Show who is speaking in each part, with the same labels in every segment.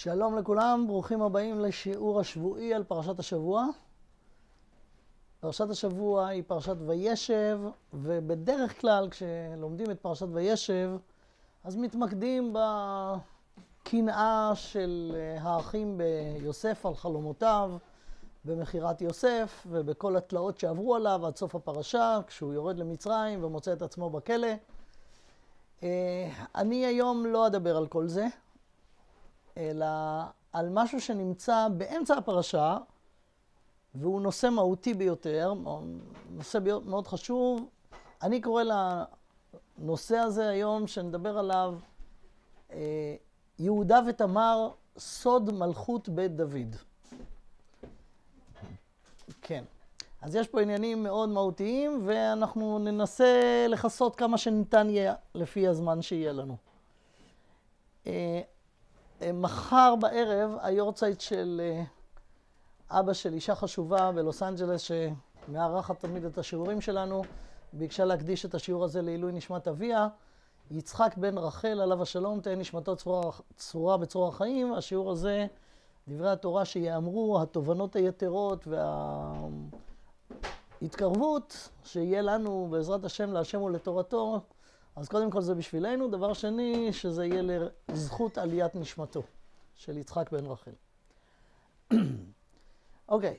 Speaker 1: שלום לכולם, ברוכים הבאים לשיעור השבועי על פרשת השבוע. פרשת השבוע היא פרשת וישב, ובדרך כלל כשלומדים את פרשת וישב, אז מתמקדים בקנאה של האחים ביוסף על חלומותיו, במכירת יוסף, ובכל התלאות שעברו עליו עד סוף הפרשה, כשהוא יורד למצרים ומוצא את עצמו בכלא. אה, אני היום לא אדבר על כל זה. אלא על משהו שנמצא באמצע הפרשה, והוא נושא מהותי ביותר, נושא מאוד חשוב. אני קורא לנושא הזה היום, שנדבר עליו, אה, יהודה ותמר, סוד מלכות בית דוד. כן. אז יש פה עניינים מאוד מהותיים, ואנחנו ננסה לכסות כמה שניתן יהיה לפי הזמן שיהיה לנו. אה, אה, מחר בערב היורצייט של אה, אבא של אישה חשובה בלוס אנג'לס שמארחת תמיד את השיעורים שלנו, ביקשה להקדיש את השיעור הזה לעילוי נשמת אביה. יצחק בן רחל, עליו השלום, תהא נשמתו צרורה, צרורה בצרור החיים. השיעור הזה, דברי התורה שיאמרו, התובנות היתרות וההתקרבות, שיהיה לנו בעזרת השם, להשם ולתורתו, אז קודם כל זה בשבילנו. דבר שני, שזה יהיה לזכות עליית נשמתו של יצחק בן רחל. אוקיי, okay.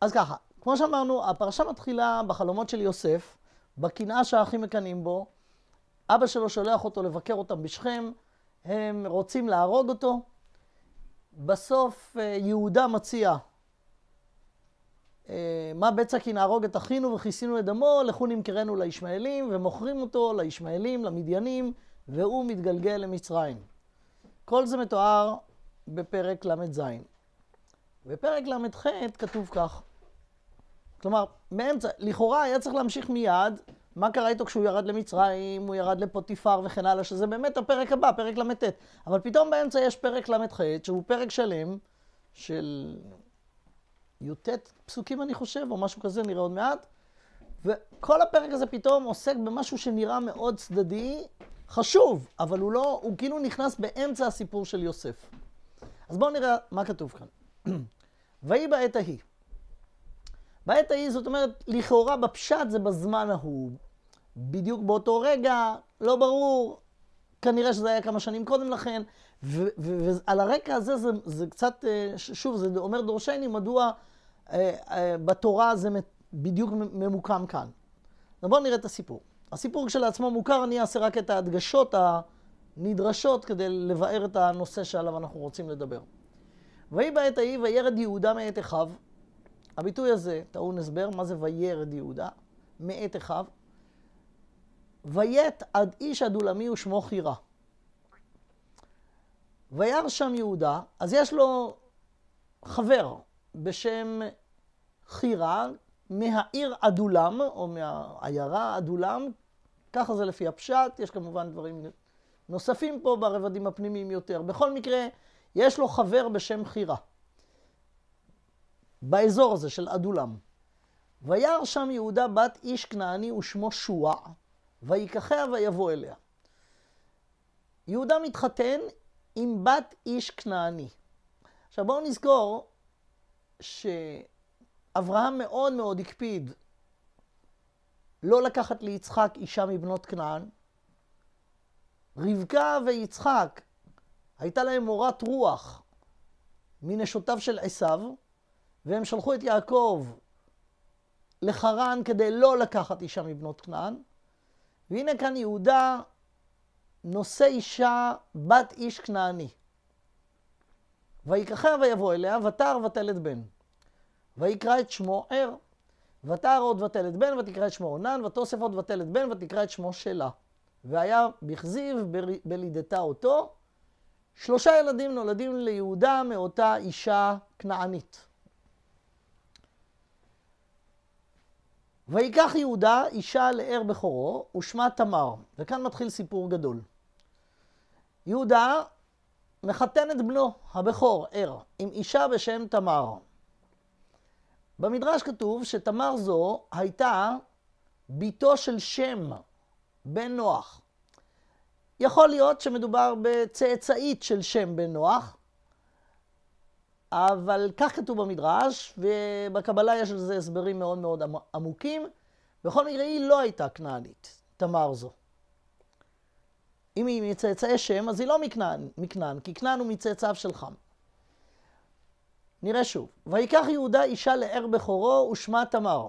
Speaker 1: אז ככה, כמו שאמרנו, הפרשה מתחילה בחלומות של יוסף, בקנאה שהאחים מקנאים בו. אבא שלו שולח אותו לבקר אותם בשכם, הם רוצים להרוג אותו. בסוף אה, יהודה מציע אה, מה בצע כי נהרוג את אחינו וכיסינו את דמו, לכו נמכרנו לישמעאלים, ומוכרים אותו לישמעאלים, למדיינים, והוא מתגלגל למצרים. כל זה מתואר בפרק ל"ז. בפרק ל"ח כתוב כך, כלומר, באמצע, לכאורה היה צריך להמשיך מיד, מה קרה איתו כשהוא ירד למצרים, הוא ירד לפוטיפר וכן הלאה, שזה באמת הפרק הבא, פרק ל"ט. אבל פתאום באמצע יש פרק ל"ח, שהוא פרק שלם של י"ט פסוקים אני חושב, או משהו כזה, נראה עוד מעט. וכל הפרק הזה פתאום עוסק במשהו שנראה מאוד צדדי, חשוב, אבל הוא לא, הוא כאילו נכנס באמצע הסיפור של יוסף. אז בואו נראה מה כתוב כאן. ויהי בעת ההיא. בעת ההיא, זאת אומרת, לכאורה בפשט זה בזמן ההוא, בדיוק באותו רגע, לא ברור, כנראה שזה היה כמה שנים קודם לכן, ועל הרקע הזה זה, זה קצת, אה, שוב, זה אומר דורשני מדוע אה, אה, בתורה זה בדיוק ממוקם כאן. בואו נראה את הסיפור. הסיפור כשלעצמו מוכר, אני אעשה רק את ההדגשות הנדרשות כדי לבאר את הנושא שעליו אנחנו רוצים לדבר. ויהי בעת ההיא וירד יהודה מאת אחיו. הביטוי הזה טעון הסבר, מה זה וירד יהודה? מאת אחיו. ויית עד איש עד עולמי ושמו חירה. וירא שם יהודה, אז יש לו חבר בשם חירה מהעיר עדולם, או מהעיירה עדולם, ככה זה לפי הפשט, יש כמובן דברים נוספים פה ברבדים הפנימיים יותר. בכל מקרה, יש לו חבר בשם חירה, באזור הזה של עדולם. וירא שם יהודה בת איש כנעני ושמו שועה, ויקחיה ויבוא אליה. יהודה מתחתן עם בת איש כנעני. עכשיו בואו נזכור שאברהם מאוד מאוד הקפיד לא לקחת ליצחק אישה מבנות כנען. רבקה ויצחק, הייתה להם מורת רוח מנשותיו של עשיו, והם שלחו את יעקב לחרן כדי לא לקחת אישה מבנות כנען. והנה כאן יהודה נושא אישה בת איש כנעני. ויקחר ויבוא אליה, ותער ותלת בן. ויקרא את שמו ער. ותער עוד ותלת בן, ותקרא את שמו עונן, ותוסף עוד ותלת בן, ותקרא את שמו שלה. והיה בכזיב בלידתה אותו. שלושה ילדים נולדים ליהודה מאותה אישה כנענית. ויקח יהודה אישה לער בכורו, ושמה תמר. וכאן מתחיל סיפור גדול. יהודה מחתן את בנו הבכור, ער, עם אישה בשם תמר. במדרש כתוב שתמר זו הייתה בתו של שם, בן נוח. יכול להיות שמדובר בצאצאית של שם בן נוח, אבל כך כתוב במדרש, ובקבלה יש לזה הסברים מאוד מאוד עמוקים. בכל מקרה, היא לא הייתה כנענית, תמר זו. אם היא מצאצאי שם, אז היא לא מקנען, מקנען כי קנען הוא מצאצאיו של חם. נראה שוב. ויקח יהודה אישה לער בכורו ושמה תמר.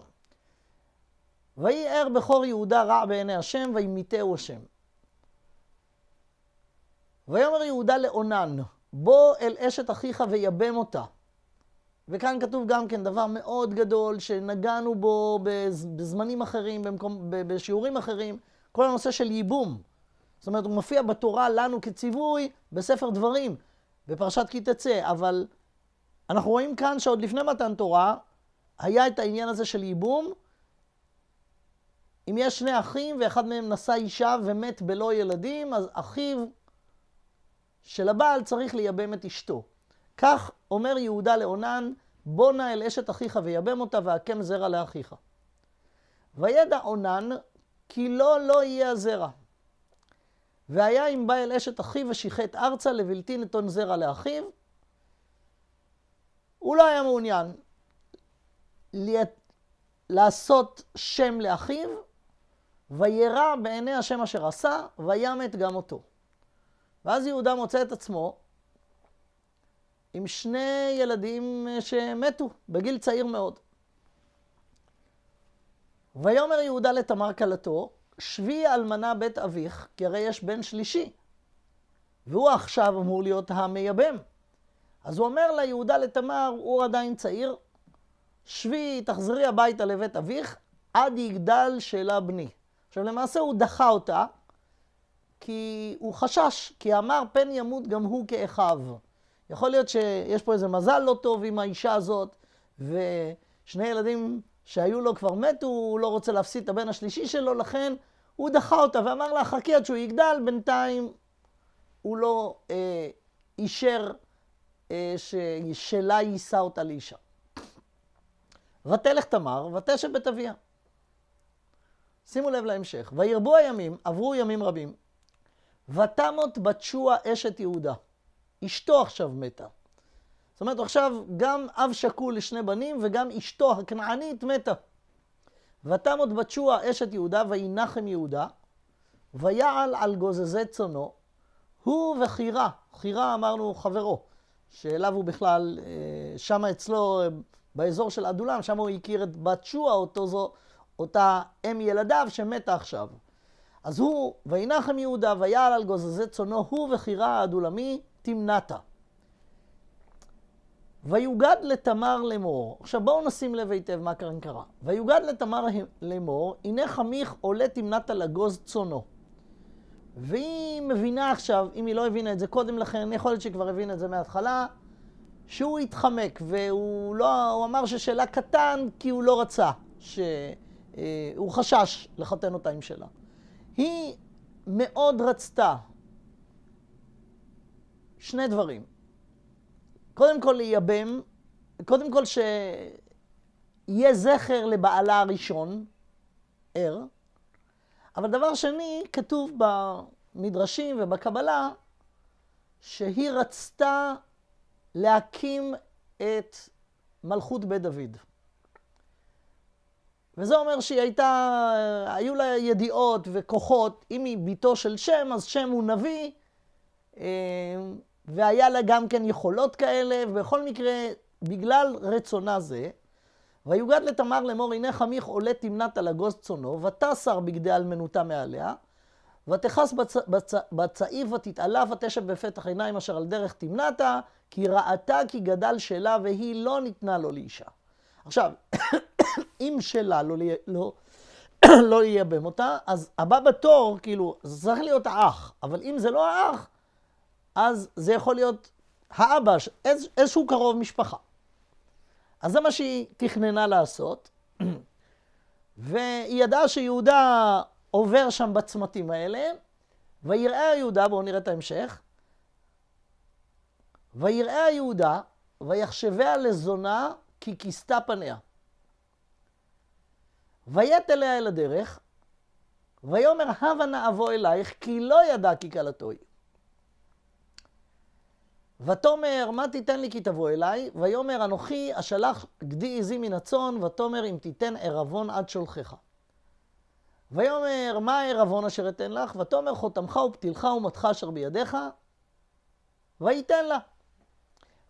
Speaker 1: ויהי ער בכור יהודה רע בעיני השם וימיתהו השם. ויאמר יהודה לאונן, בוא אל אשת אחיך ויבם אותה. וכאן כתוב גם כן דבר מאוד גדול שנגענו בו בזמנים אחרים, במקום, בשיעורים אחרים, כל הנושא של ייבום. זאת אומרת, הוא מופיע בתורה לנו כציווי בספר דברים, בפרשת כי תצא, אבל אנחנו רואים כאן שעוד לפני מתן תורה, היה את העניין הזה של ייבום. אם יש שני אחים ואחד מהם נשא אישה ומת בלא ילדים, אז אחיו של הבעל צריך לייבם את אשתו. כך אומר יהודה לאונן, בונה אל אשת אחיך ויבם אותה והקם זרע לאחיך. וידע אונן כי לא לא יהיה הזרע. והיה אם בא אל אשת אחיו ושיחט ארצה לבלתי נתון זרע לאחיו. הוא לא היה מעוניין לעשות שם לאחיו, וירא בעיני השם אשר עשה, וימת גם אותו. ואז יהודה מוצא את עצמו עם שני ילדים אה, שמתו בגיל צעיר מאוד. ויאמר יהודה לתמר כלתו, שבי אלמנה בית אביך, כי הרי יש בן שלישי, והוא עכשיו אמור להיות המייבם. אז הוא אומר ליהודה לתמר, הוא עדיין צעיר, שבי, תחזרי הביתה לבית אביך, עד יגדל שאלה בני. עכשיו למעשה הוא דחה אותה, כי הוא חשש, כי אמר פן ימות גם הוא כאחיו. יכול להיות שיש פה איזה מזל לא טוב עם האישה הזאת, ושני ילדים שהיו לו כבר מתו, הוא לא רוצה להפסיד את הבן השלישי שלו, לכן הוא דחה אותה ואמר לה, חכי עד שהוא יגדל, בינתיים הוא לא אה, אישר אה, ששלה יישא אותה לאישה. ותלך תמר, ותשב בית אביה. שימו לב להמשך. וירבו הימים, עברו ימים רבים. ותמות בת שועה אשת יהודה. אשתו עכשיו מתה. זאת אומרת, עכשיו גם אב שכול לשני בנים וגם אשתו הכנענית מתה. ותמות בת שועה אשת יהודה וינחם יהודה, ויעל על גוזזי צונו, הוא וחירה, חירה אמרנו חברו, שאליו הוא בכלל, אה, שם אצלו, אה, באזור של עדולם, שם הוא הכיר את בת שועה, אותה אם ילדיו שמתה עכשיו. אז הוא, וינחם יהודה ויעל על גוזזי צונו, הוא וחירה העדולמי תמנתה. ויוגד לתמר לאמור. עכשיו בואו נשים לב היטב מה כאן קרה. ויוגד לתמר לאמור, הנה חמיך עולה תמנת על הגוז צונו. והיא מבינה עכשיו, אם היא לא הבינה את זה קודם לכן, יכול להיות שהיא כבר הבינה את זה מההתחלה, שהוא התחמק, והוא לא, הוא אמר ששאלה קטן כי הוא לא רצה, שהוא אה, חשש לחתן אותה עם שלה. היא מאוד רצתה שני דברים. קודם כל לייבם, קודם כל שיהיה זכר לבעלה הראשון, ער, אבל דבר שני, כתוב במדרשים ובקבלה, שהיא רצתה להקים את מלכות בית דוד. וזה אומר שהיא הייתה, היו לה ידיעות וכוחות, אם היא בתו של שם, אז שם הוא נביא. אה, והיה לה גם כן יכולות כאלה, ובכל מקרה, בגלל רצונה זה, ויוגד לתמר לאמור, הנה חמיך עולה תמנת על אגוז צונו, ותסר בגדי אלמנותה מעליה, ותכס בצ... בצ... בצעי ותתעלה ותשב בפתח עיניים אשר על דרך תמנתה, כי ראתה כי גדל שלה והיא לא ניתנה לו לאישה. עכשיו, אם שלה לא, לא, לא יהיה במותה, אז הבא בתור, כאילו, זה צריך להיות האח, אבל אם זה לא האח, אז זה יכול להיות האבא, איז, איזשהו קרוב משפחה. אז זה מה שהיא תכננה לעשות, והיא ידעה שיהודה עובר שם בצמתים האלה, ויראה יהודה, בואו נראה את ההמשך, ויראה יהודה, ויחשביה לזונה כי כיסתה פניה. וית אליה אל הדרך, ויאמר הבה נא אבוא אלייך, כי לא ידע כי כלתו היא. ותאמר, מה תיתן לי כי תבוא אליי? ויאמר אנוכי, אשלח גדי עזי מן הצאן, ותאמר, אם תיתן ערבון עד שולחך. ויאמר, מה הערבון אשר אתן לך? ותאמר, חותמך ופתילך ומתך אשר בידיך, וייתן לה.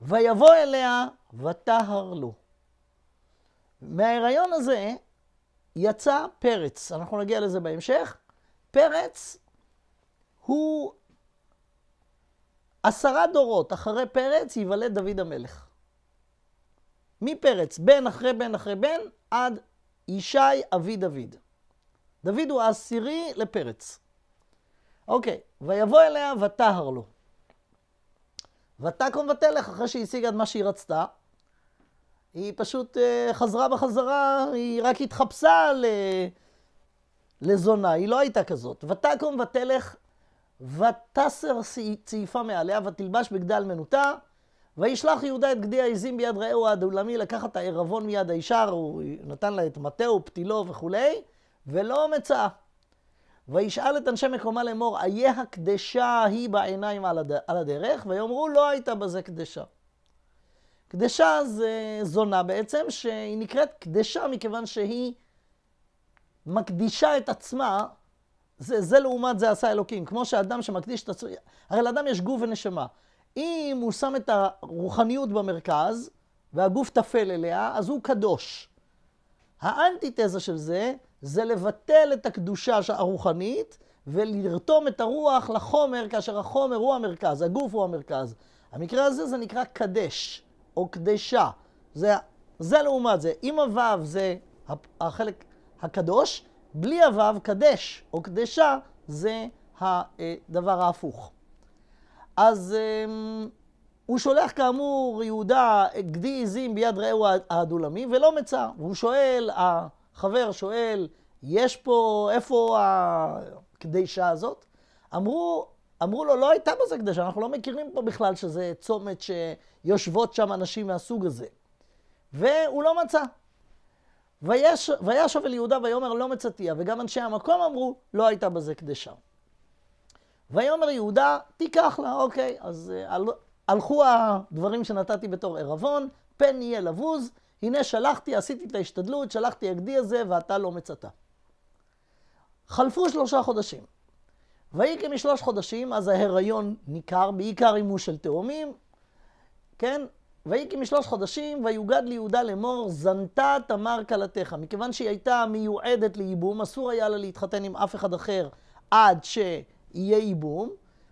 Speaker 1: ויבוא אליה, וטהר לו. מההיריון הזה יצא פרץ, אנחנו נגיע לזה בהמשך. פרץ הוא עשרה דורות אחרי פרץ ייוולד דוד המלך. מפרץ, בן אחרי בן אחרי בן, עד ישי אבי דוד. דוד הוא העשירי לפרץ. אוקיי, ויבוא אליה ותהר לו. ותקום ותלך אחרי שהיא השיגה את מה שהיא רצתה. היא פשוט uh, חזרה בחזרה, היא רק התחפשה ל... לזונה, היא לא הייתה כזאת. ותקום ותלך ותסר צעיפה מעליה, ותלבש בגדל מנותה, וישלח יהודה את גדי העזים ביד רעהו האדולמי לקחת הערבון מיד הישר, הוא נתן לה את מטהו, פתילו וכולי, ולא מצאה. וישאל את אנשי מקומה לאמור, איה הקדשה היא בעיניים על, הד... על הדרך? ויאמרו, לא הייתה בזה קדשה. קדשה זה זונה בעצם, שהיא נקראת קדשה מכיוון שהיא מקדישה את עצמה זה, זה לעומת זה עשה אלוקים, כמו שאדם שמקדיש את עצמו, הרי לאדם יש גוף ונשמה. אם הוא שם את הרוחניות במרכז, והגוף טפל אליה, אז הוא קדוש. האנטיתזה של זה, זה לבטל את הקדושה הרוחנית ולרתום את הרוח לחומר, כאשר החומר הוא המרכז, הגוף הוא המרכז. המקרה הזה זה נקרא קדש, או קדשה. זה, זה לעומת זה. אם הוו זה החלק הקדוש, בלי הוו, קדש או קדשה, זה הדבר ההפוך. אז אמ, הוא שולח כאמור יהודה גדי עזים ביד רעהו האדולמי ולא מצא. והוא שואל, החבר שואל, יש פה, איפה הקדישה הזאת? אמרו, אמרו לו, לא הייתה בזה קדשה, אנחנו לא מכירים פה בכלל שזה צומת שיושבות שם אנשים מהסוג הזה. והוא לא מצא. וישב אל יהודה ויאמר לא מצאתיה, וגם אנשי המקום אמרו, לא הייתה בזה קדשה. ויאמר יהודה, תיקח לה, אוקיי, אז על, אה, הלכו הדברים שנתתי בתור ערבון, פן יהיה לבוז, הנה שלחתי, עשיתי את ההשתדלות, שלחתי הגדי הזה, ואתה לא מצאתה. חלפו שלושה חודשים. ויהי כמשלוש חודשים, אז ההיריון ניכר, בעיקר אימוש של תאומים, כן? ויהי כי משלוש חודשים, ויוגד ליהודה לאמור, זנתה תמר כלתך. מכיוון שהיא הייתה מיועדת לייבום, אסור היה לה להתחתן עם אף אחד אחר עד שיהיה ייבום,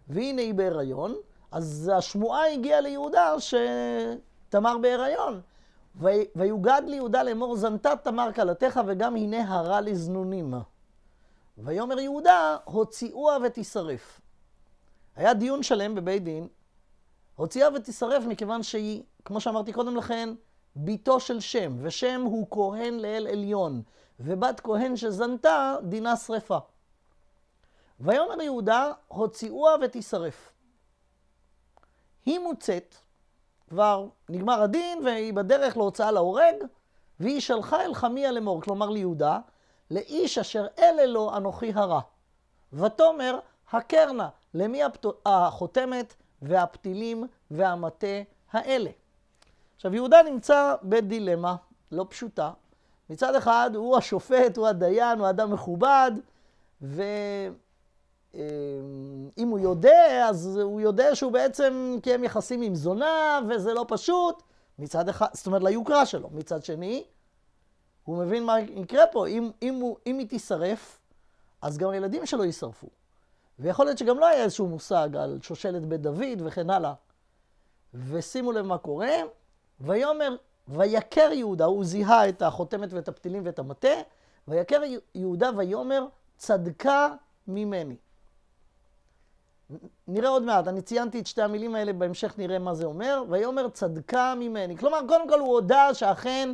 Speaker 1: והנה היא בהיריון, אז השמועה הגיעה ליהודה שתמר בהיריון. ויוגד ליהודה לאמור, זנתה תמר כלתך, וגם הנה הרע לזנונים. ויאמר יהודה, הוציאוה ותישרף. היה דיון שלם בבית דין, הוציאה ותישרף מכיוון שהיא, כמו שאמרתי קודם לכן, ביתו של שם, ושם הוא כהן לאל עליון, ובת כהן שזנתה, דינה שרפה. ויאמר יהודה, הוציאוה ותישרף. היא מוצאת, כבר נגמר הדין, והיא בדרך להוצאה להורג, והיא שלחה אל חמיה לאמור, כלומר ליהודה, לאיש אשר אלה לו אנוכי הרע. ותאמר, הקרנה, למי החותמת? והפתילים והמטה האלה. עכשיו, יהודה נמצא בדילמה לא פשוטה. מצד אחד, הוא השופט, הוא הדיין, הוא אדם מכובד, ואם אה, הוא יודע, אז הוא יודע שהוא בעצם קיים יחסים עם זונה, וזה לא פשוט. מצד אחד, זאת אומרת, ליוקרה שלו. מצד שני, הוא מבין מה יקרה פה. אם, אם, הוא, אם היא תישרף, אז גם הילדים שלו יישרפו. ויכול להיות שגם לא היה איזשהו מושג על שושלת בית דוד וכן הלאה. ושימו לב מה קורה, ויאמר, ויקר יהודה, הוא זיהה את החותמת ואת הפתילים ואת המטה, ויקר יהודה ויאמר, צדקה ממני. נראה עוד מעט, אני ציינתי את שתי המילים האלה, בהמשך נראה מה זה אומר. ויאמר צדקה ממני. כלומר, קודם כל הוא הודה שאכן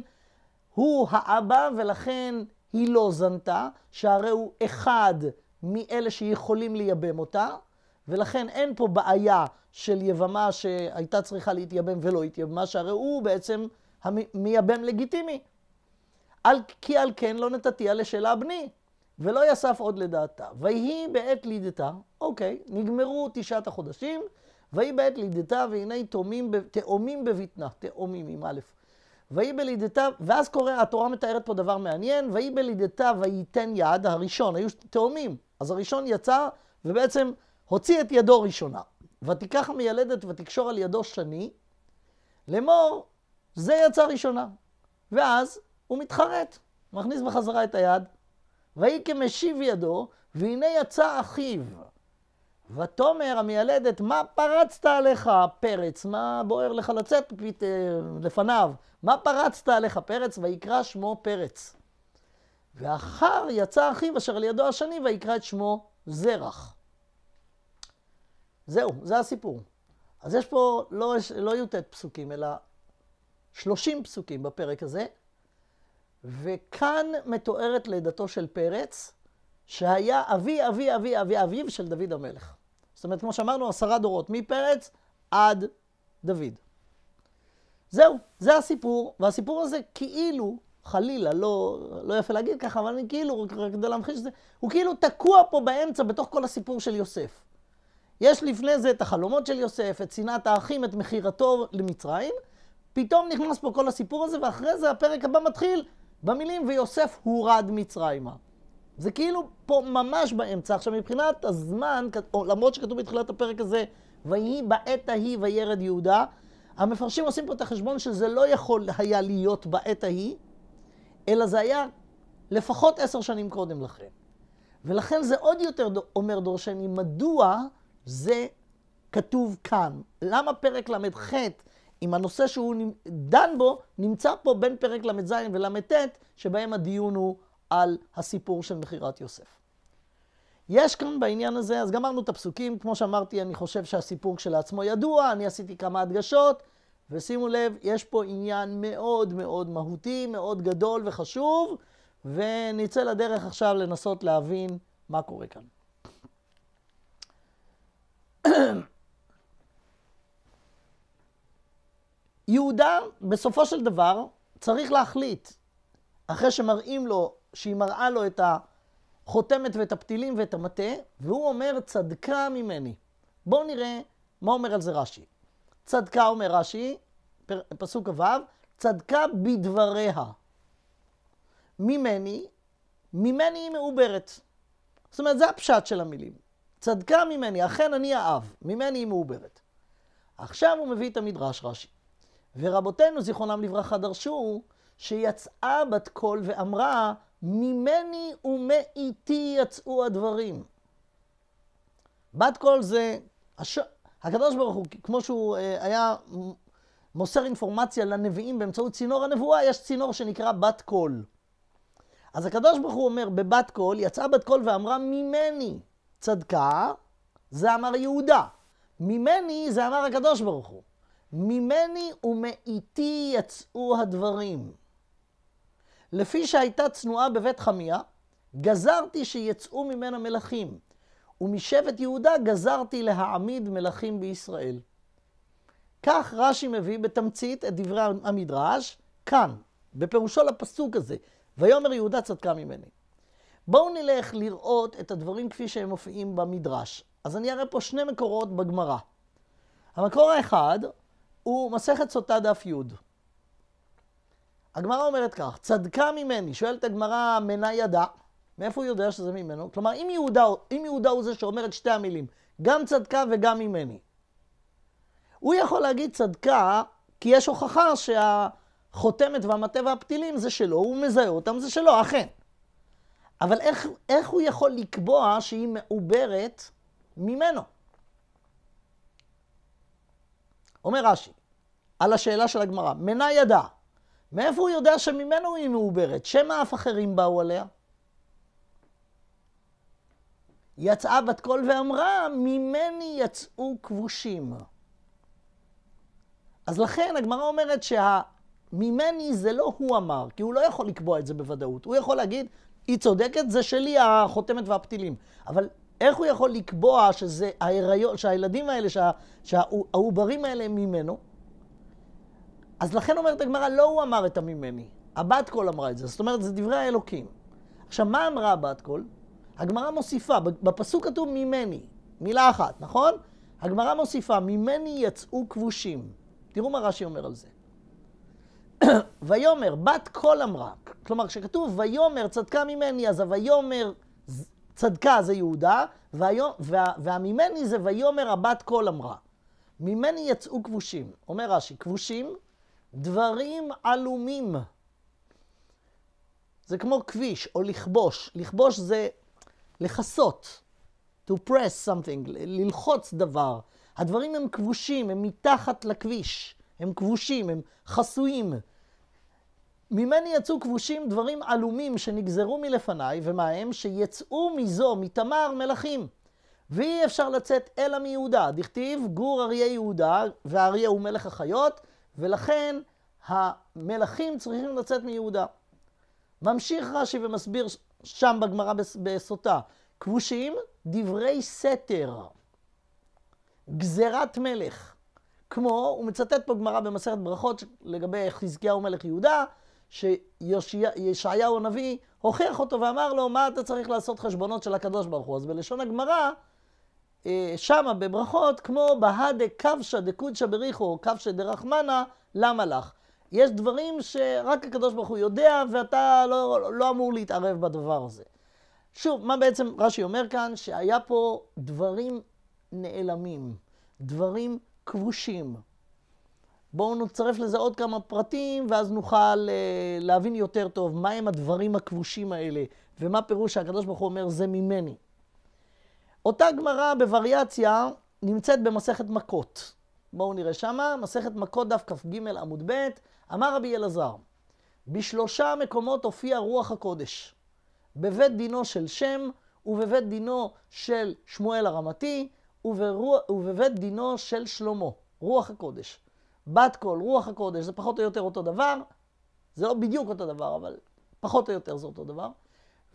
Speaker 1: הוא האבא ולכן היא לא זנתה, שהרי הוא אחד מאלה שיכולים לייבם אותה, ולכן אין פה בעיה של יבמה שהייתה צריכה להתייבם ולא התייבמה, שהרי הוא בעצם מייבם לגיטימי. על, כי על כן לא נתתיה לשאלה בני, ולא יסף עוד לדעתה. ויהי בעת לידתה, אוקיי, נגמרו תשעת החודשים, ויהי בעת לידתה, והנה תאומים, תאומים בבטנה, תאומים עם א', ויהי בלידתה, ואז קורה, התורה מתארת פה דבר מעניין, ויהי בלידתה וייתן יד, הראשון, היו תאומים. אז הראשון יצא ובעצם הוציא את ידו ראשונה. ותיקח מיילדת ותקשור על ידו שני, לאמור, זה יצא ראשונה. ואז הוא מתחרט, מכניס בחזרה את היד, ויהי כמשיב ידו, והנה יצא אחיו. ותאמר המיילדת, מה פרצת עליך פרץ? מה בוער לך לצאת פית, אה, לפניו? מה פרצת עליך פרץ? ויקרא שמו פרץ. ואחר יצא אחיו אשר על ידו השני ויקרא את שמו זרח. זהו, זה הסיפור. אז יש פה לא, לא י"ט פסוקים, אלא 30 פסוקים בפרק הזה, וכאן מתוארת לידתו של פרץ, שהיה אבי אבי אבי אבי אביו של דוד המלך. זאת אומרת, כמו שאמרנו, עשרה דורות, מפרץ עד דוד. זהו, זה הסיפור, והסיפור הזה כאילו חלילה, לא, לא יפה להגיד ככה, אבל אני כאילו, רק כדי להמחיש את זה, הוא כאילו תקוע פה באמצע בתוך כל הסיפור של יוסף. יש לפני זה את החלומות של יוסף, את שנאת האחים, את מכירתו למצרים. פתאום נכנס פה כל הסיפור הזה, ואחרי זה הפרק הבא מתחיל במילים ויוסף הורד מצרימה. זה כאילו פה ממש באמצע. עכשיו מבחינת הזמן, או, למרות שכתוב בתחילת הפרק הזה, ויהי בעת ההיא וירד יהודה, המפרשים עושים פה את החשבון שזה לא יכול היה להיות בעת ההיא, אלא זה היה לפחות עשר שנים קודם לכן. ולכן זה עוד יותר אומר דורשני, מדוע זה כתוב כאן? למה פרק ל"ח, עם הנושא שהוא דן בו, נמצא פה בין פרק ל"ז ול"ט, שבהם הדיון הוא על הסיפור של מכירת יוסף. יש כאן בעניין הזה, אז גמרנו את הפסוקים, כמו שאמרתי, אני חושב שהסיפור כשלעצמו ידוע, אני עשיתי כמה הדגשות, ושימו לב, יש פה עניין מאוד מאוד מהותי, מאוד גדול וחשוב, ונצא לדרך עכשיו לנסות להבין מה קורה כאן. יהודה, בסופו של דבר, צריך להחליט, אחרי שמראים לו, שהיא מראה לו את החותמת ואת הפתילים ואת המטה, והוא אומר, צדקה ממני. בואו נראה מה אומר על זה רש"י. צדקה, אומר רש"י, פסוק כ"ו, צדקה בדבריה. ממני, ממני היא מעוברת. זאת אומרת, זה הפשט של המילים. צדקה ממני, אכן אני האב, ממני היא מעוברת. עכשיו הוא מביא את המדרש רש"י. ורבותינו, זיכרונם לברכה, דרשו שיצאה בת קול ואמרה, ממני ומאיתי יצאו הדברים. בת קול זה הש... הקדוש ברוך הוא, כמו שהוא אה, היה מוסר אינפורמציה לנביאים באמצעות צינור הנבואה, יש צינור שנקרא בת קול. אז הקדוש ברוך הוא אומר, בבת קול, יצאה בת קול ואמרה, ממני צדקה, זה אמר יהודה. ממני זה אמר הקדוש ברוך הוא. ממני ומאיתי יצאו הדברים. לפי שהייתה צנועה בבית חמיה, גזרתי שיצאו ממנה מלכים. ומשבט יהודה גזרתי להעמיד מלכים בישראל. כך רש"י מביא בתמצית את דברי המדרש כאן, בפירושו לפסוק הזה, ויאמר יהודה צדקה ממני. בואו נלך לראות את הדברים כפי שהם מופיעים במדרש. אז אני אראה פה שני מקורות בגמרא. המקור האחד הוא מסכת סוטה דף י. הגמרא אומרת כך, צדקה ממני, שואלת הגמרא, מנה ידע? מאיפה הוא יודע שזה ממנו? כלומר, אם יהודה, אם יהודה הוא זה שאומר את שתי המילים, גם צדקה וגם ממני, הוא יכול להגיד צדקה כי יש הוכחה שהחותמת והמטה והפתילים זה שלו, הוא מזהה אותם, זה שלו, אכן. אבל איך, איך הוא יכול לקבוע שהיא מעוברת ממנו? אומר רש"י, על השאלה של הגמרא, מנה ידע, מאיפה הוא יודע שממנו היא מעוברת? שמא אף אחרים באו עליה? יצאה בת קול ואמרה, ממני יצאו כבושים. אז לכן הגמרא אומרת שהממני זה לא הוא אמר, כי הוא לא יכול לקבוע את זה בוודאות. הוא יכול להגיד, היא צודקת, זה שלי החותמת והפתילים. אבל איך הוא יכול לקבוע שזה ההיריון, שהילדים האלה, שה, שהעוברים האלה הם ממנו? אז לכן אומרת הגמרא, לא הוא אמר את הממני, הבת קול אמרה את זה. זאת אומרת, זה דברי האלוקים. עכשיו, מה אמרה הבת קול? הגמרא מוסיפה, בפסוק כתוב ממני, מילה אחת, נכון? הגמרא מוסיפה, ממני יצאו כבושים. תראו מה רש"י אומר על זה. ויאמר, בת קול אמרה. כלומר, כשכתוב ויאמר צדקה ממני, אז הויאמר צדקה זה יהודה, והממני זה ויאמר הבת קול אמרה. ממני יצאו כבושים. אומר רש"י, כבושים, דברים עלומים. זה כמו כביש או לכבוש. לכבוש זה לכסות, to press something, ללחוץ דבר. הדברים הם כבושים, הם מתחת לכביש, הם כבושים, הם חסויים. ממני יצאו כבושים דברים עלומים שנגזרו מלפניי, ומה הם? שיצאו מזו, מתמר, מלכים. ואי אפשר לצאת אלא מיהודה. דכתיב, גור אריה יהודה, ואריה הוא מלך החיות, ולכן המלכים צריכים לצאת מיהודה. ממשיך רש"י ומסביר שם בגמרא בסוטה. כבושים, דברי סתר. גזירת מלך. כמו, הוא מצטט פה גמרא במסכת ברכות לגבי חזקיהו מלך יהודה, שישעיהו הנביא הוכיח אותו ואמר לו, מה אתה צריך לעשות חשבונות של הקדוש ברוך הוא? אז בלשון הגמרא, אה, שמה בברכות, כמו בהדה כבשה דקודשה בריחו, כבשה דרחמנה, למה לך? יש דברים שרק הקדוש ברוך הוא יודע, ואתה לא, לא אמור להתערב בדבר הזה. שוב, מה בעצם רש"י אומר כאן? שהיה פה דברים נעלמים, דברים כבושים. בואו נצרף לזה עוד כמה פרטים, ואז נוכל uh, להבין יותר טוב מהם הדברים הכבושים האלה, ומה פירוש שהקדוש ברוך הוא אומר זה ממני. אותה גמרא בווריאציה נמצאת במסכת מכות. בואו נראה שמה, מסכת מכות דף כ"ג עמוד ב', אמר רבי אלעזר, בשלושה מקומות הופיע רוח הקודש, בבית דינו של שם, ובבית דינו של שמואל הרמתי, וברוע, ובבית דינו של שלמה, רוח הקודש. בת קול, רוח הקודש, זה פחות או יותר אותו דבר, זה לא בדיוק אותו דבר, אבל פחות או יותר זה אותו דבר.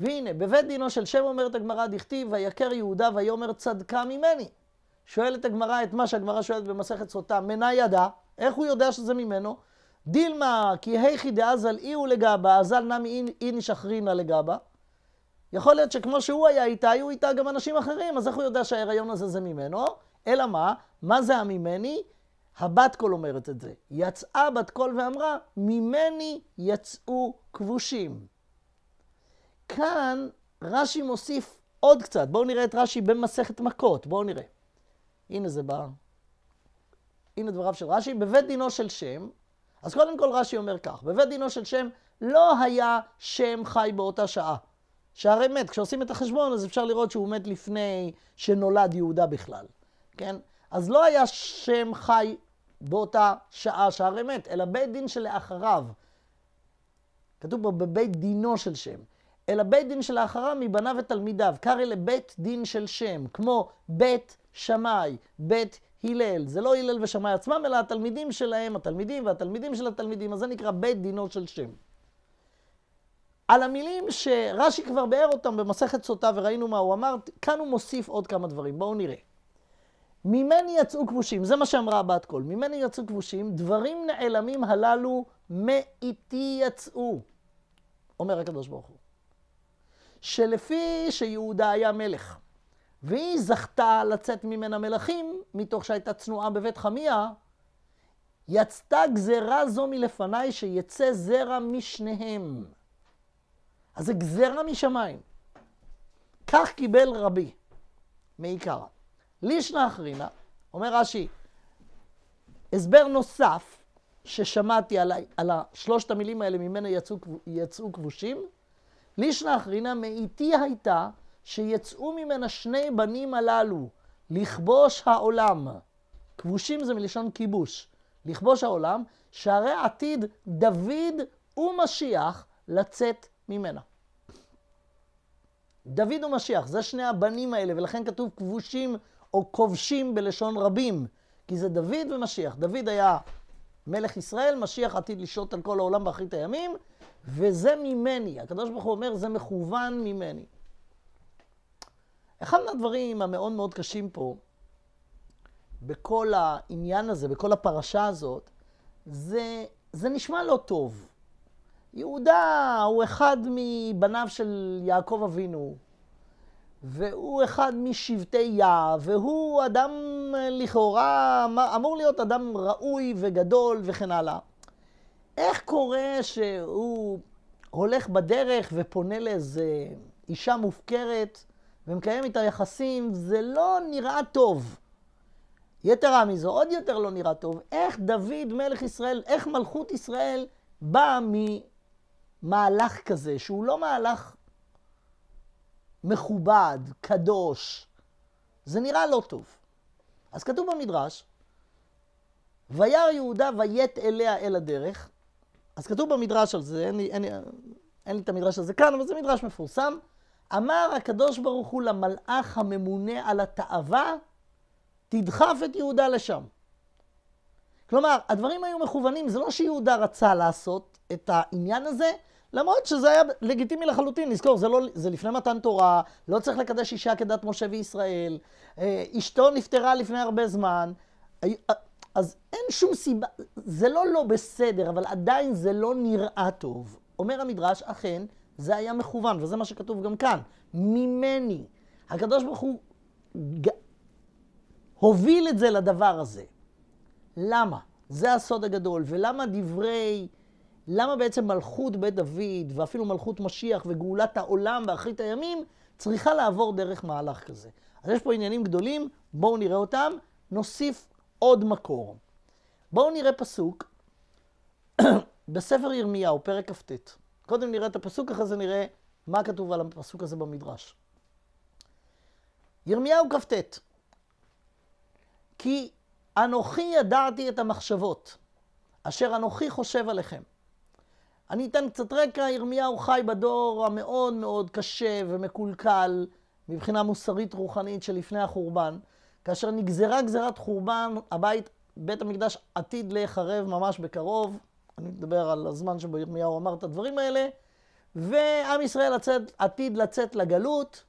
Speaker 1: והנה, בבית דינו של שם אומרת הגמרא, דכתיב, ויקר יהודה ויאמר צדקה ממני. שואלת הגמרא את מה שהגמרא שואלת במסכת סוטה, מנה ידע, איך הוא יודע שזה ממנו? דילמה כי היכי דאזל אי הוא לגבה, אזל נמי אי נשחרינה לגבה. יכול להיות שכמו שהוא היה איתה, היו איתה גם אנשים אחרים, אז איך הוא יודע שההיריון הזה זה ממנו? אלא מה? מה זה הממני? הבת קול אומרת את זה. יצאה בת קול ואמרה, ממני יצאו כבושים. כאן רש"י מוסיף עוד קצת. בואו נראה את רש"י במסכת מכות, בואו נראה. הנה זה בא. הנה דבריו של רש"י, בבית דינו של שם, אז קודם כל רש"י אומר כך, בבית דינו של שם לא היה שם חי באותה שעה. שהרי מת, כשעושים את החשבון אז אפשר לראות שהוא מת לפני שנולד יהודה בכלל, כן? אז לא היה שם חי באותה שעה שהרי מת, אלא בית דין שלאחריו. כתוב פה בבית דינו של שם. אלא בית דין שלאחריו מבניו ותלמידיו, קרא לבית דין של שם, כמו בית דין. שמאי, בית הלל. זה לא הלל ושמאי עצמם, אלא התלמידים שלהם, התלמידים והתלמידים של התלמידים, אז זה נקרא בית דינו של שם. על המילים שרש"י כבר ביאר אותם במסכת סוטה וראינו מה הוא אמר, כאן הוא מוסיף עוד כמה דברים, בואו נראה. ממני יצאו כבושים, זה מה שאמרה הבת קול, ממני יצאו כבושים, דברים נעלמים הללו מאיתי יצאו, אומר הקדוש ברוך הוא. שלפי שיהודה היה מלך, והיא זכתה לצאת ממנה מלכים, מתוך שהייתה צנועה בבית חמיה, יצתה גזרה זו מלפניי שיצא זרע משניהם. אז זה גזרה משמיים. כך קיבל רבי מעיקרא. לישנא אחרינא, אומר רש"י, הסבר נוסף ששמעתי על, ה, על שלושת המילים האלה ממנה יצאו, יצאו כבושים, לישנא אחרינא מאיתי הייתה שיצאו ממנה שני בנים הללו, לכבוש העולם. כבושים זה מלשון כיבוש. לכבוש העולם, שהרי עתיד דוד ומשיח לצאת ממנה. דוד ומשיח, זה שני הבנים האלה, ולכן כתוב כבושים או כובשים בלשון רבים, כי זה דוד ומשיח. דוד היה מלך ישראל, משיח עתיד לשלוט על כל העולם באחרית הימים, וזה ממני. הקדוש ברוך הוא אומר, זה מכוון ממני. אחד מהדברים המאוד מאוד קשים פה, בכל העניין הזה, בכל הפרשה הזאת, זה, זה נשמע לא טוב. יהודה הוא אחד מבניו של יעקב אבינו, והוא אחד משבטי יה, והוא אדם לכאורה, אמור להיות אדם ראוי וגדול וכן הלאה. איך קורה שהוא הולך בדרך ופונה לאיזה אישה מופקרת, ומקיים איתה יחסים, זה לא נראה טוב. יתרה מזו, עוד יותר לא נראה טוב, איך דוד מלך ישראל, איך מלכות ישראל באה ממהלך כזה, שהוא לא מהלך מכובד, קדוש, זה נראה לא טוב. אז כתוב במדרש, וירא יהודה ויית אליה אל הדרך, אז כתוב במדרש על זה, אין לי, אין, לי, אין לי את המדרש הזה כאן, אבל זה מדרש מפורסם, אמר הקדוש ברוך הוא למלאך הממונה על התאווה, תדחף את יהודה לשם. כלומר, הדברים היו מכוונים, זה לא שיהודה רצה לעשות את העניין הזה, למרות שזה היה לגיטימי לחלוטין, נזכור, זה, לא, זה לפני מתן תורה, לא צריך לקדש אישה כדת משה וישראל, אה, אשתו נפטרה לפני הרבה זמן, אה, אז אין שום סיבה, זה לא לא בסדר, אבל עדיין זה לא נראה טוב. אומר המדרש, אכן, זה היה מכוון, וזה מה שכתוב גם כאן. ממני. הקדוש ברוך הוא ג... הוביל את זה לדבר הזה. למה? זה הסוד הגדול. ולמה דברי... למה בעצם מלכות בית דוד, ואפילו מלכות משיח וגאולת העולם באחרית הימים, צריכה לעבור דרך מהלך כזה? אז יש פה עניינים גדולים, בואו נראה אותם. נוסיף עוד מקור. בואו נראה פסוק בספר ירמיהו, פרק כ"ט. קודם נראה את הפסוק, אחרי זה נראה מה כתוב על הפסוק הזה במדרש. ירמיהו כ"ט: כי אנוכי ידעתי את המחשבות, אשר אנוכי חושב עליכם. אני אתן קצת רקע, ירמיהו חי בדור המאוד מאוד קשה ומקולקל מבחינה מוסרית רוחנית שלפני החורבן, כאשר נגזרה גזירת חורבן, הבית, בית המקדש עתיד להיחרב ממש בקרוב, אני מדבר על הזמן שבו ירמיהו אמר את הדברים האלה, ועם ישראל עצת, עתיד לצאת לגלות,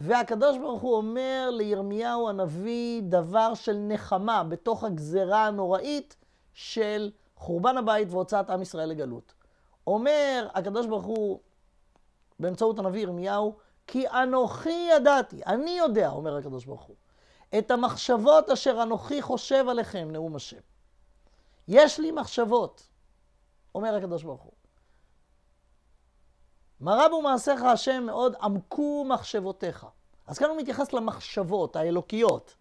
Speaker 1: והקדוש ברוך הוא אומר לירמיהו הנביא דבר של נחמה בתוך הגזרה הנוראית של חורבן הבית והוצאת עם ישראל לגלות. אומר הקדוש ברוך הוא באמצעות הנביא ירמיהו, כי אנוכי ידעתי, אני יודע, אומר הקדוש ברוך הוא, את המחשבות אשר אנוכי חושב עליכם, נאום השם. יש לי מחשבות. אומר הקדוש ברוך הוא. מרבו מעשיך השם מאוד עמקו מחשבותיך. אז כאן הוא מתייחס למחשבות האלוקיות.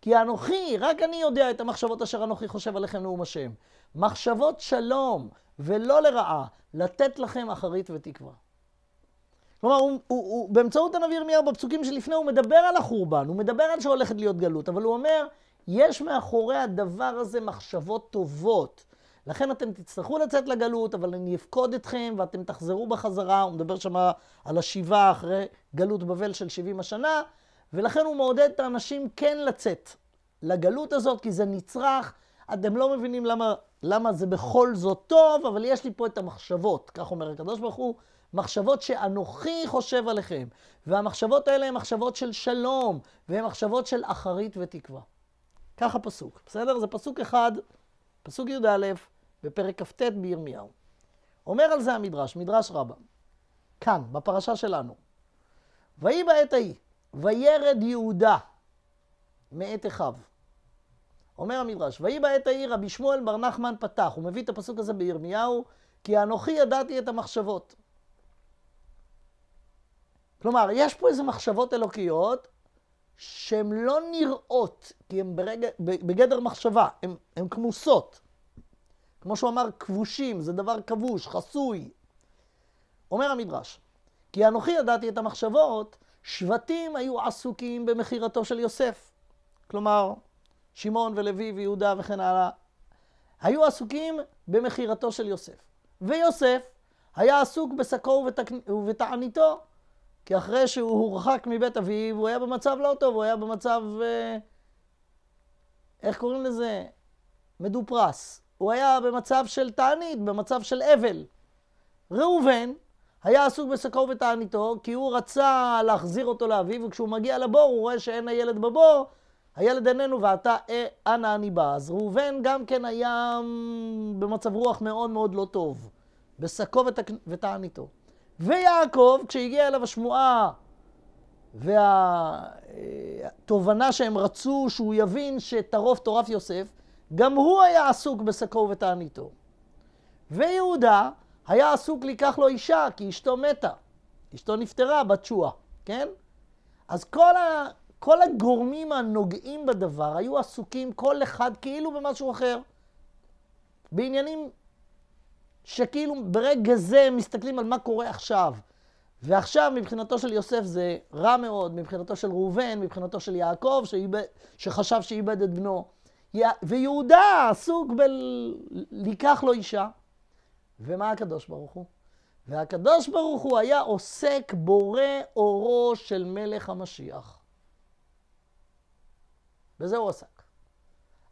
Speaker 1: כי אנוכי, רק אני יודע את המחשבות אשר אנוכי חושב עליכם נאום השם. מחשבות שלום ולא לרעה, לתת לכם אחרית ותקווה. כלומר, הוא, הוא, הוא, באמצעות הנביא ירמיהו בפסוקים שלפני הוא מדבר על החורבן, הוא מדבר על שהולכת להיות גלות, אבל הוא אומר, יש מאחורי הדבר הזה מחשבות טובות. לכן אתם תצטרכו לצאת לגלות, אבל אני אפקוד אתכם ואתם תחזרו בחזרה. הוא מדבר שם על השיבה אחרי גלות בבל של 70 השנה, ולכן הוא מעודד את האנשים כן לצאת לגלות הזאת, כי זה נצרך. אתם לא מבינים למה, למה זה בכל זאת טוב, אבל יש לי פה את המחשבות, כך אומר הקדוש ברוך הוא, מחשבות שאנוכי חושב עליכם. והמחשבות האלה הן מחשבות של שלום, והן מחשבות של אחרית ותקווה. כך הפסוק, בסדר? זה פסוק אחד, פסוק י"א, בפרק כ"ט בירמיהו. אומר על זה המדרש, מדרש רבה, כאן, בפרשה שלנו. ויהי בעת ההיא, וירד יהודה מאת אחיו. אומר המדרש, ויהי בעת ההיא רבי שמואל בר נחמן פתח, הוא מביא את הפסוק הזה בירמיהו, כי אנוכי ידעתי את המחשבות. כלומר, יש פה איזה מחשבות אלוקיות שהן לא נראות, כי הן בגדר מחשבה, הן כמוסות. כמו שהוא אמר, כבושים, זה דבר כבוש, חסוי. אומר המדרש, כי אנוכי ידעתי את המחשבות, שבטים היו עסוקים במכירתו של יוסף. כלומר, שמעון ולוי ויהודה וכן הלאה, היו עסוקים במכירתו של יוסף. ויוסף היה עסוק בשקו ובתעניתו, כי אחרי שהוא הורחק מבית אביו, הוא היה במצב לא טוב, הוא היה במצב, אה, איך קוראים לזה? מדופרס. הוא היה במצב של תענית, במצב של אבל. ראובן היה עסוק בשקו ותעניתו, כי הוא רצה להחזיר אותו לאביו, וכשהוא מגיע לבור הוא רואה שאין הילד בבור, הילד איננו ואתה אה, אנה אני בא. אז ראובן גם כן היה אמ, במצב רוח מאוד מאוד לא טוב, בשקו ותעניתו. ויעקב, כשהגיעה אליו השמועה והתובנה אה, שהם רצו שהוא יבין שטרוף טורף יוסף, גם הוא היה עסוק בשקו ובתעניתו. ויהודה היה עסוק לקח לו אישה, כי אשתו מתה. אשתו נפטרה, בתשועה, כן? אז כל, ה, כל הגורמים הנוגעים בדבר היו עסוקים כל אחד כאילו במשהו אחר. בעניינים שכאילו ברגע זה הם מסתכלים על מה קורה עכשיו. ועכשיו מבחינתו של יוסף זה רע מאוד, מבחינתו של ראובן, מבחינתו של יעקב, שאיבד, שחשב שאיבד את בנו. ויהודה עסוק בלקח לו אישה. ומה הקדוש ברוך הוא? והקדוש ברוך הוא היה עוסק בורא אורו של מלך המשיח. בזה הוא עסק.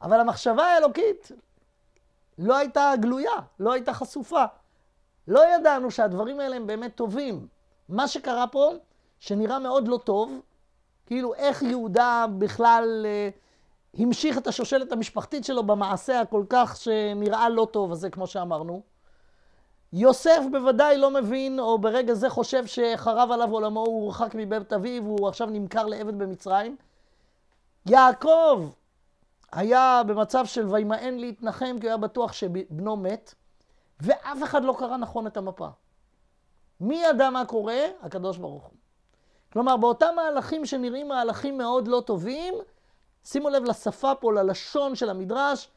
Speaker 1: אבל המחשבה האלוקית לא הייתה גלויה, לא הייתה חשופה. לא ידענו שהדברים האלה הם באמת טובים. מה שקרה פה, שנראה מאוד לא טוב, כאילו איך יהודה בכלל... אה, המשיך את השושלת המשפחתית שלו במעשה הכל כך שנראה לא טוב הזה, כמו שאמרנו. יוסף בוודאי לא מבין, או ברגע זה חושב שחרב עליו עולמו, הוא הורחק מבית אביו, הוא עכשיו נמכר לעבד במצרים. יעקב היה במצב של וימאן להתנחם, כי הוא היה בטוח שבנו מת, ואף אחד לא קרא נכון את המפה. מי ידע מה קורה? הקדוש ברוך הוא. כלומר, באותם מהלכים שנראים מהלכים מאוד לא טובים, שימו לב לשפה פה, ללשון של המדרש.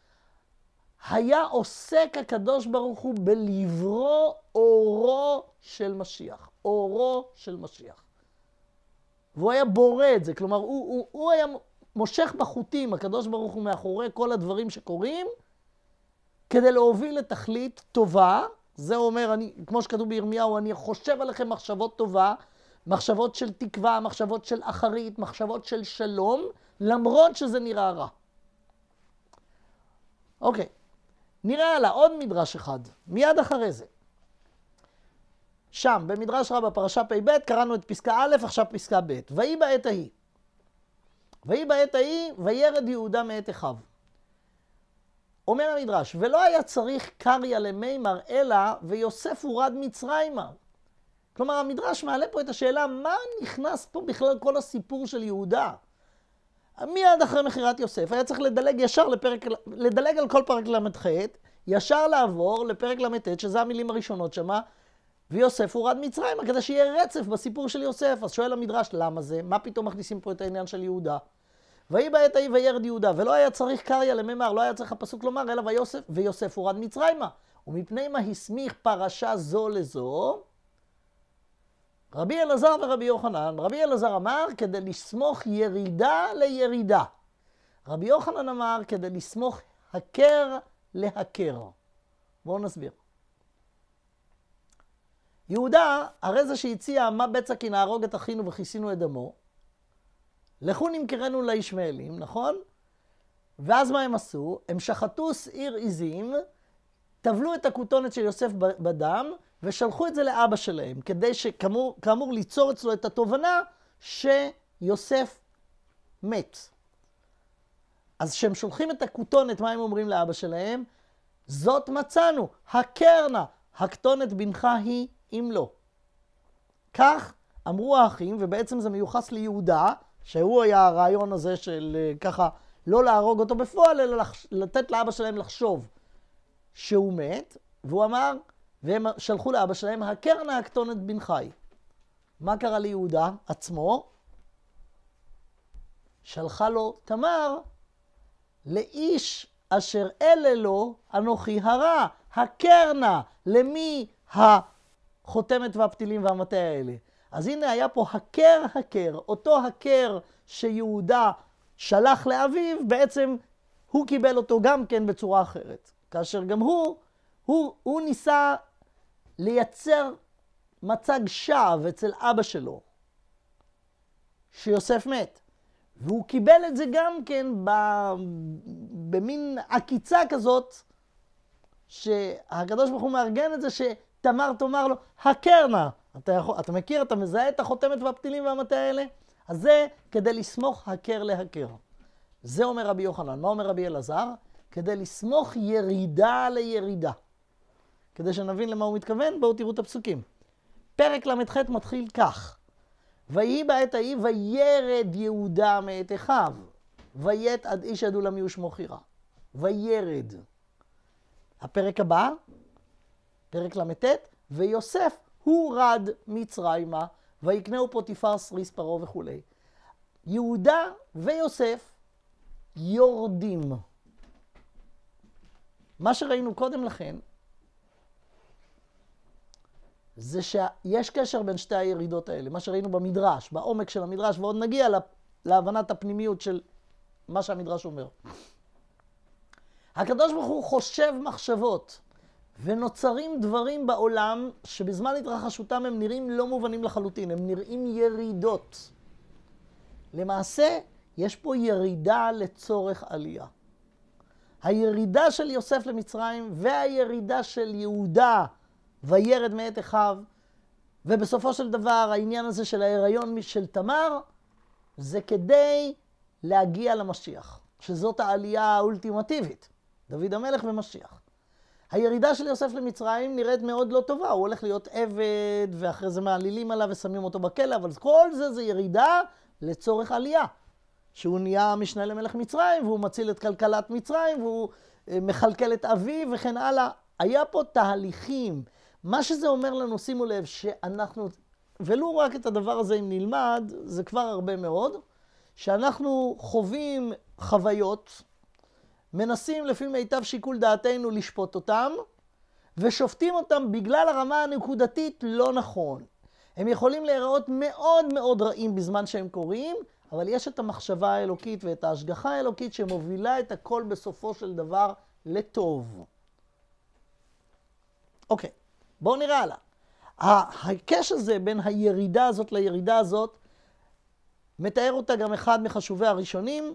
Speaker 1: היה עוסק הקדוש ברוך הוא בלברו אורו של משיח. אורו של משיח. והוא היה בורא את זה, כלומר, הוא, הוא, הוא היה מושך בחוטים, הקדוש ברוך הוא מאחורי כל הדברים שקורים, כדי להוביל לתכלית טובה. זה אומר, אני, כמו שכתוב בירמיהו, אני חושב עליכם מחשבות טובה, מחשבות של תקווה, מחשבות של אחרית, מחשבות של שלום, למרות שזה נראה רע. אוקיי, נראה הלאה עוד מדרש אחד, מיד אחרי זה. שם, במדרש רבה, פרשה פ"ב, קראנו את פסקה א', עכשיו פסקה ב'. ויהי בעת ההיא. ויהי בעת ההיא, וירד יהודה מאת אחיו. אומר המדרש, ולא היה צריך קריא למימר אלא, ויוסף הורד מצרימה. כלומר, המדרש מעלה פה את השאלה, מה נכנס פה בכלל כל הסיפור של יהודה? מיד אחרי מכירת יוסף, היה צריך לדלג ישר לפרק, לדלג על כל פרק ל"ח, ישר לעבור לפרק ל"ט, שזה המילים הראשונות שמה, ויוסף הורד מצרימה, כדי שיהיה רצף בסיפור של יוסף. אז שואל המדרש, למה זה? מה פתאום מכניסים פה את העניין של יהודה? ויהי בעת ההיא וירד יהודה, ולא היה צריך קריא לממר, לא היה צריך הפסוק לומר, אלא ויוסף, ויוסף הורד מצרימה. ומפני מה הסמיך פרשה זו לזו, רבי אלעזר ורבי יוחנן, רבי אלעזר אמר כדי לסמוך ירידה לירידה. רבי יוחנן אמר כדי לסמוך הקר להקר. בואו נסביר. יהודה, הרי זה שהציע מה בצע כי נהרוג את אחינו וכיסינו את דמו, לכו נמכרנו לישמעאלים, נכון? ואז מה הם עשו? הם שחטו שעיר עיזים, טבלו את הכותונת של יוסף בדם, ושלחו את זה לאבא שלהם, כדי שכאמור כאמור, ליצור אצלו את התובנה שיוסף מת. אז כשהם שולחים את הכותונת, מה הם אומרים לאבא שלהם? זאת מצאנו, הקרנה, הכתונת בנך היא אם לא. כך אמרו האחים, ובעצם זה מיוחס ליהודה, שהוא היה הרעיון הזה של אה, ככה לא להרוג אותו בפועל, אלא לתת לאבא שלהם לחשוב שהוא מת, והוא אמר, והם שלחו לאבא שלהם, הכר נא הקטון את בן חי. מה קרה ליהודה עצמו? שלחה לו תמר לאיש אשר אלה לו אנוכי הרע, הכר נא, למי החותמת והפתילים והמטה האלה. אז הנה היה פה הקר הקר, אותו הקר שיהודה שלח לאביו, בעצם הוא קיבל אותו גם כן בצורה אחרת. כאשר גם הוא, הוא, הוא ניסה לייצר מצג שווא אצל אבא שלו, שיוסף מת. והוא קיבל את זה גם כן במין עקיצה כזאת, שהקדוש ברוך הוא מארגן את זה שתמר תאמר לו, הכר נא. אתה, יכול, אתה מכיר, אתה מזהה את החותמת והפתילים והמטה האלה? אז זה כדי לסמוך הקר להקר. זה אומר רבי יוחנן. מה אומר רבי אלעזר? כדי לסמוך ירידה לירידה. כדי שנבין למה הוא מתכוון, בואו תראו את הפסוקים. פרק ל"ח מתחיל כך: ויהי בעת ההיא וירד יהודה מאת אחיו, וית עד איש עד עולמי ושמו חירה. וירד. הפרק הבא, פרק ל"ט, ויוסף הוא רד מצרימה, ויקנהו פוטיפר סריס פרעה וכולי. יהודה ויוסף יורדים. מה שראינו קודם לכן, זה שיש קשר בין שתי הירידות האלה, מה שראינו במדרש, בעומק של המדרש, ועוד נגיע לה, להבנת הפנימיות של מה שהמדרש אומר. הקדוש ברוך הוא חושב מחשבות, ונוצרים דברים בעולם שבזמן התרחשותם הם נראים לא מובנים לחלוטין, הם נראים ירידות. למעשה, יש פה ירידה לצורך עלייה. הירידה של יוסף למצרים והירידה של יהודה וירד מאת אחיו, ובסופו של דבר העניין הזה של ההיריון של תמר, זה כדי להגיע למשיח, שזאת העלייה האולטימטיבית, דוד המלך ומשיח. הירידה של יוסף למצרים נראית מאוד לא טובה, הוא הולך להיות עבד, ואחרי זה מעלילים עליו ושמים אותו בכלא, אבל כל זה זה ירידה לצורך עלייה. שהוא נהיה המשנה למלך מצרים, והוא מציל את כלכלת מצרים, והוא אה, מכלכל את אביו וכן הלאה. היה פה תהליכים מה שזה אומר לנו, שימו לב, שאנחנו, ולו רק את הדבר הזה אם נלמד, זה כבר הרבה מאוד, שאנחנו חווים חוויות, מנסים לפי מיטב שיקול דעתנו לשפוט אותם, ושופטים אותם בגלל הרמה הנקודתית לא נכון. הם יכולים להיראות מאוד מאוד רעים בזמן שהם קוראים, אבל יש את המחשבה האלוקית ואת ההשגחה האלוקית שמובילה את הכל בסופו של דבר לטוב. אוקיי. Okay. בואו נראה הלאה. ההיקש הזה בין הירידה הזאת לירידה הזאת, מתאר אותה גם אחד מחשובי הראשונים,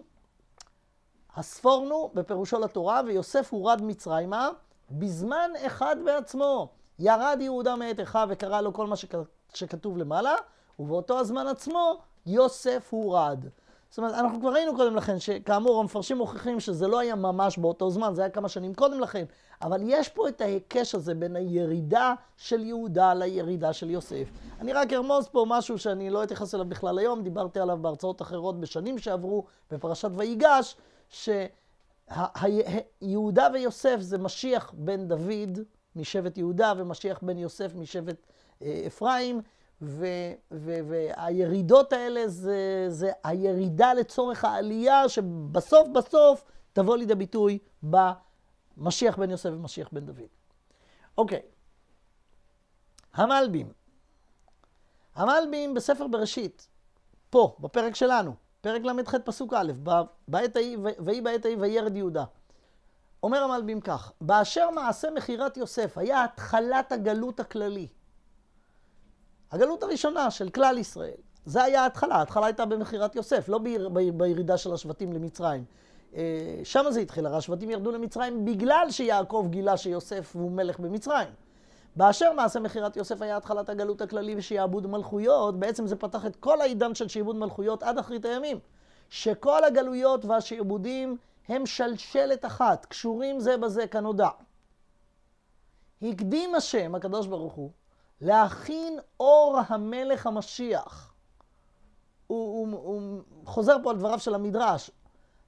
Speaker 1: הספורנו בפירושו לתורה, ויוסף הורד מצרימה בזמן אחד בעצמו. ירד יהודה מאת אחיו וקרא לו כל מה שכ... שכתוב למעלה, ובאותו הזמן עצמו יוסף הורד. זאת אומרת, אנחנו כבר ראינו קודם לכן, שכאמור המפרשים מוכיחים שזה לא היה ממש באותו זמן, זה היה כמה שנים קודם לכן, אבל יש פה את ההיקש הזה בין הירידה של יהודה לירידה של יוסף. אני רק ארמוז פה משהו שאני לא אתייחס אליו בכלל היום, דיברתי עליו בהרצאות אחרות בשנים שעברו, בפרשת ויגש, שיהודה ויוסף זה משיח בן דוד משבט יהודה ומשיח בן יוסף משבט אה, אפרים. ו- ו- והירידות האלה זה, זה הירידה לצורך העלייה שבסוף בסוף תבוא לידי ביטוי ב... משיח בן יוסף ומשיח בן דוד. אוקיי, המלבים. המלבים בספר בראשית, פה, בפרק שלנו, פרק ל"ח פסוק א', בעת ההיא, ויהי בעת ההיא וירד יהודה. אומר המלבים כך, באשר מעשה מכירת יוסף היה התחלת הגלות הכללי. הגלות הראשונה של כלל ישראל. זה היה ההתחלה, ההתחלה הייתה במכירת יוסף, לא ביר, ביר, בירידה של השבטים למצרים. אה, שם זה התחיל, הרי השבטים ירדו למצרים בגלל שיעקב גילה שיוסף הוא מלך במצרים. באשר מעשה מכירת יוסף היה התחלת הגלות הכללי ושעבוד מלכויות, בעצם זה פתח את כל העידן של שעבוד מלכויות עד אחרית הימים. שכל הגלויות והשעבודים הם שלשלת אחת, קשורים זה בזה כנודע. הקדים השם, הקדוש ברוך הוא, להכין אור המלך המשיח. הוא, הוא, הוא חוזר פה על דבריו של המדרש,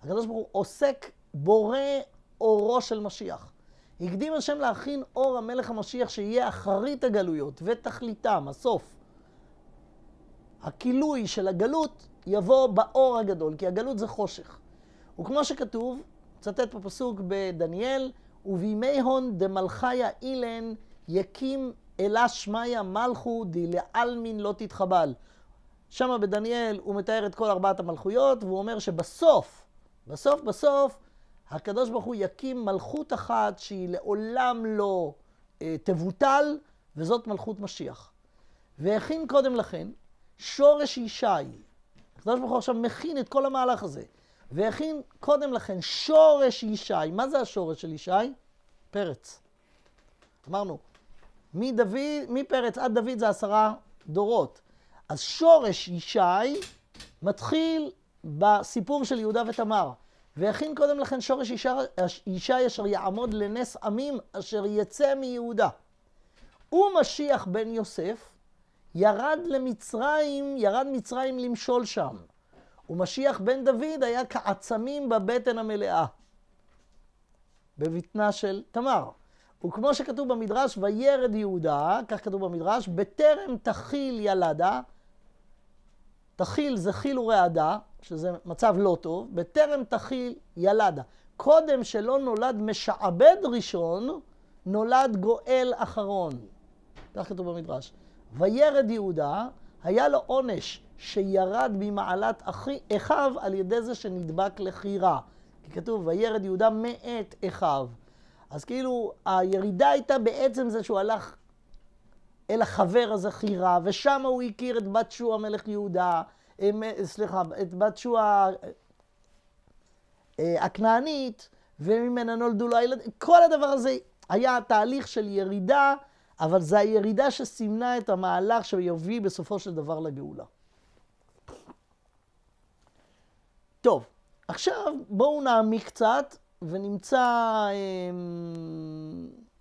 Speaker 1: הקדוש ברוך הוא עוסק, בורא אורו של משיח. הקדים השם להכין אור המלך המשיח שיהיה אחרית הגלויות ותכליתם, הסוף. הכילוי של הגלות יבוא באור הגדול, כי הגלות זה חושך. וכמו שכתוב, מצטט פה פסוק בדניאל, ובימי הון דמלכיה אילן יקים אלה שמיא מלכו דלעלמין לא תתחבל. שם בדניאל הוא מתאר את כל ארבעת המלכויות, והוא אומר שבסוף בסוף בסוף הקדוש ברוך הוא יקים מלכות אחת שהיא לעולם לא אה, תבוטל, וזאת מלכות משיח. והכין קודם לכן שורש ישי. הקדוש ברוך הוא עכשיו מכין את כל המהלך הזה. והכין קודם לכן שורש ישי. מה זה השורש של ישי? פרץ. אמרנו, מדוד, מפרץ עד דוד זה עשרה דורות. אז שורש ישי מתחיל בסיפור של יהודה ותמר. והכין קודם לכן שורש אישה, אשר יעמוד לנס עמים אשר יצא מיהודה. ומשיח בן יוסף ירד למצרים, ירד מצרים למשול שם. ומשיח בן דוד היה כעצמים בבטן המלאה, בבטנה של תמר. וכמו שכתוב במדרש, וירד יהודה, כך כתוב במדרש, בטרם תכיל ילדה, תכיל זה חיל ורעדה, שזה מצב לא טוב, בטרם תכיל ילדה. קודם שלא נולד משעבד ראשון, נולד גואל אחרון. כך כתוב במדרש. וירד יהודה, היה לו עונש שירד ממעלת אחי, אחיו על ידי זה שנדבק לחירה. כי כתוב, וירד יהודה מאת אחיו. אז כאילו, הירידה הייתה בעצם זה שהוא הלך אל החבר הזכירה, ושם הוא הכיר את בת שועה מלך יהודה, אה, סליחה, את בת שוע אה, אה, הכנענית, וממנה נולדו לו הילדים. כל הדבר הזה היה תהליך של ירידה, אבל זו הירידה שסימנה את המהלך שיביא בסופו של דבר לגאולה. טוב, עכשיו בואו נעמיק קצת ונמצא אה,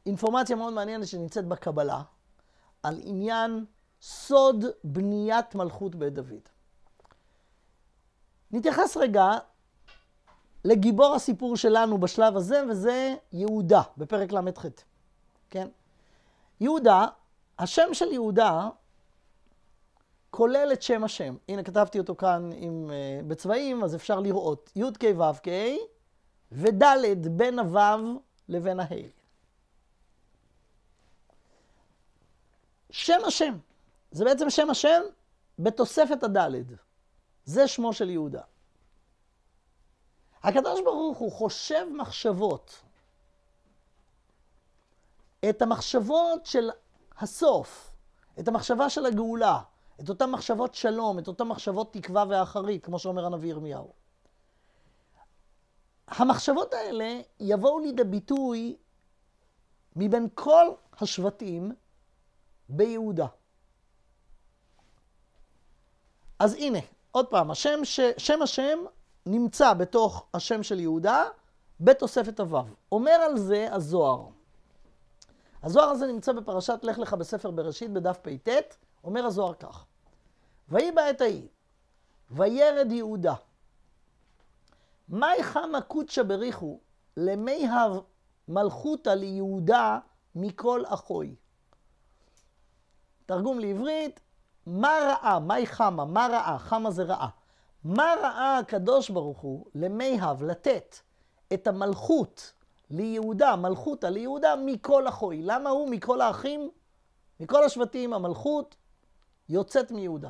Speaker 1: אינפורמציה מאוד מעניינת שנמצאת בקבלה. על עניין סוד בניית מלכות בית דוד. נתייחס רגע לגיבור הסיפור שלנו בשלב הזה, וזה יהודה, בפרק ל"ח. כן? יהודה, השם של יהודה כולל את שם השם. הנה, כתבתי אותו כאן עם, uh, בצבעים, אז אפשר לראות. י"ק ו"ק וד' בין הו"ב לבין הה'. שם השם. זה בעצם שם השם בתוספת הדלת. זה שמו של יהודה. הקדוש ברוך הוא חושב מחשבות. את המחשבות של הסוף, את המחשבה של הגאולה, את אותן מחשבות שלום, את אותן מחשבות תקווה ואחרית, כמו שאומר הנביא ירמיהו. המחשבות האלה יבואו לידי ביטוי מבין כל השבטים ביהודה. אז הנה, עוד פעם, השם ש... שם השם נמצא בתוך השם של יהודה בתוספת הו. אומר על זה הזוהר. הזוהר הזה נמצא בפרשת לך לך בספר בראשית בדף פט, אומר הזוהר כך: ויהי בעת ההיא, וירד יהודה. מי חמא קודשא בריחו, למי מלכותא ליהודה מכל אחוי. תרגום לעברית, מה ראה, מהי חמה, מה ראה, חמה זה ראה. מה ראה הקדוש ברוך הוא למיהב לתת את המלכות ליהודה, מלכותה ליהודה מכל החוי. למה הוא מכל האחים, מכל השבטים, המלכות יוצאת מיהודה.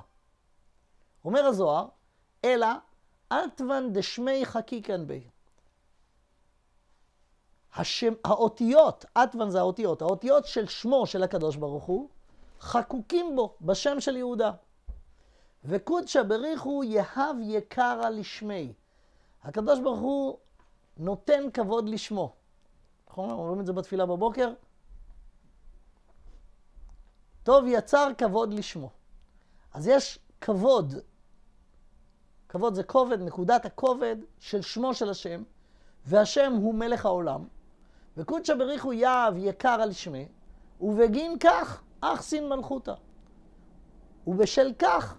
Speaker 1: אומר הזוהר, אלא אטוון דשמי חקיקן כן בי. השם, האותיות, אטוון זה האותיות, האותיות של שמו של הקדוש ברוך הוא, חקוקים בו, בשם של יהודה. וקודשא בריחו יהב יקרא לשמי. הקדוש ברוך הוא נותן כבוד לשמו. נכון? אומרים את זה בתפילה בבוקר? טוב יצר כבוד לשמו. אז יש כבוד. כבוד זה כובד, נקודת הכובד של שמו של השם, והשם הוא מלך העולם. וקודשא בריחו יהב יקרא לשמי, ובגין כך אחסין מלכותא. ובשל כך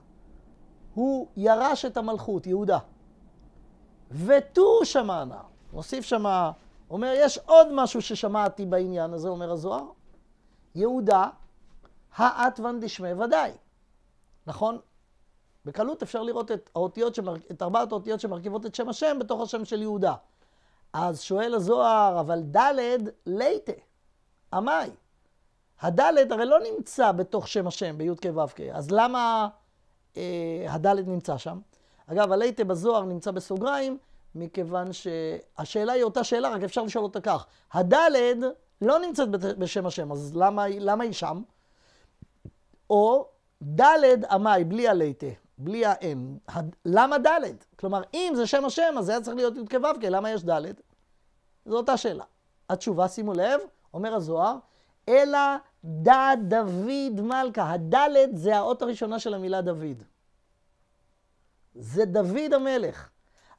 Speaker 1: הוא ירש את המלכות, יהודה. ותו שמענה. נוסיף שמה, אומר, יש עוד משהו ששמעתי בעניין הזה, אומר הזוהר. יהודה, האטוון דשמי ודאי. נכון? בקלות אפשר לראות את, האותיות שמר... את ארבעת האותיות שמרכיבות את שם השם בתוך השם של יהודה. אז שואל הזוהר, אבל ד' ליתה, עמי. הדלת הרי לא נמצא בתוך שם השם, בי"ק ו"ק, אז למה אה, הדלת נמצא שם? אגב, הלייטה בזוהר נמצא בסוגריים, מכיוון שהשאלה היא אותה שאלה, רק אפשר לשאול אותה כך. הדלת לא נמצאת בשם השם, אז למה, למה היא שם? או דלת עמאי, בלי הלייטה, בלי האם. הד... למה דלת? כלומר, אם זה שם השם, אז זה היה צריך להיות י"ו ו"ק, למה יש דלת? זו אותה שאלה. התשובה, שימו לב, אומר הזוהר, אלא דא דוד מלכה. הדלת זה האות הראשונה של המילה דוד. זה דוד המלך.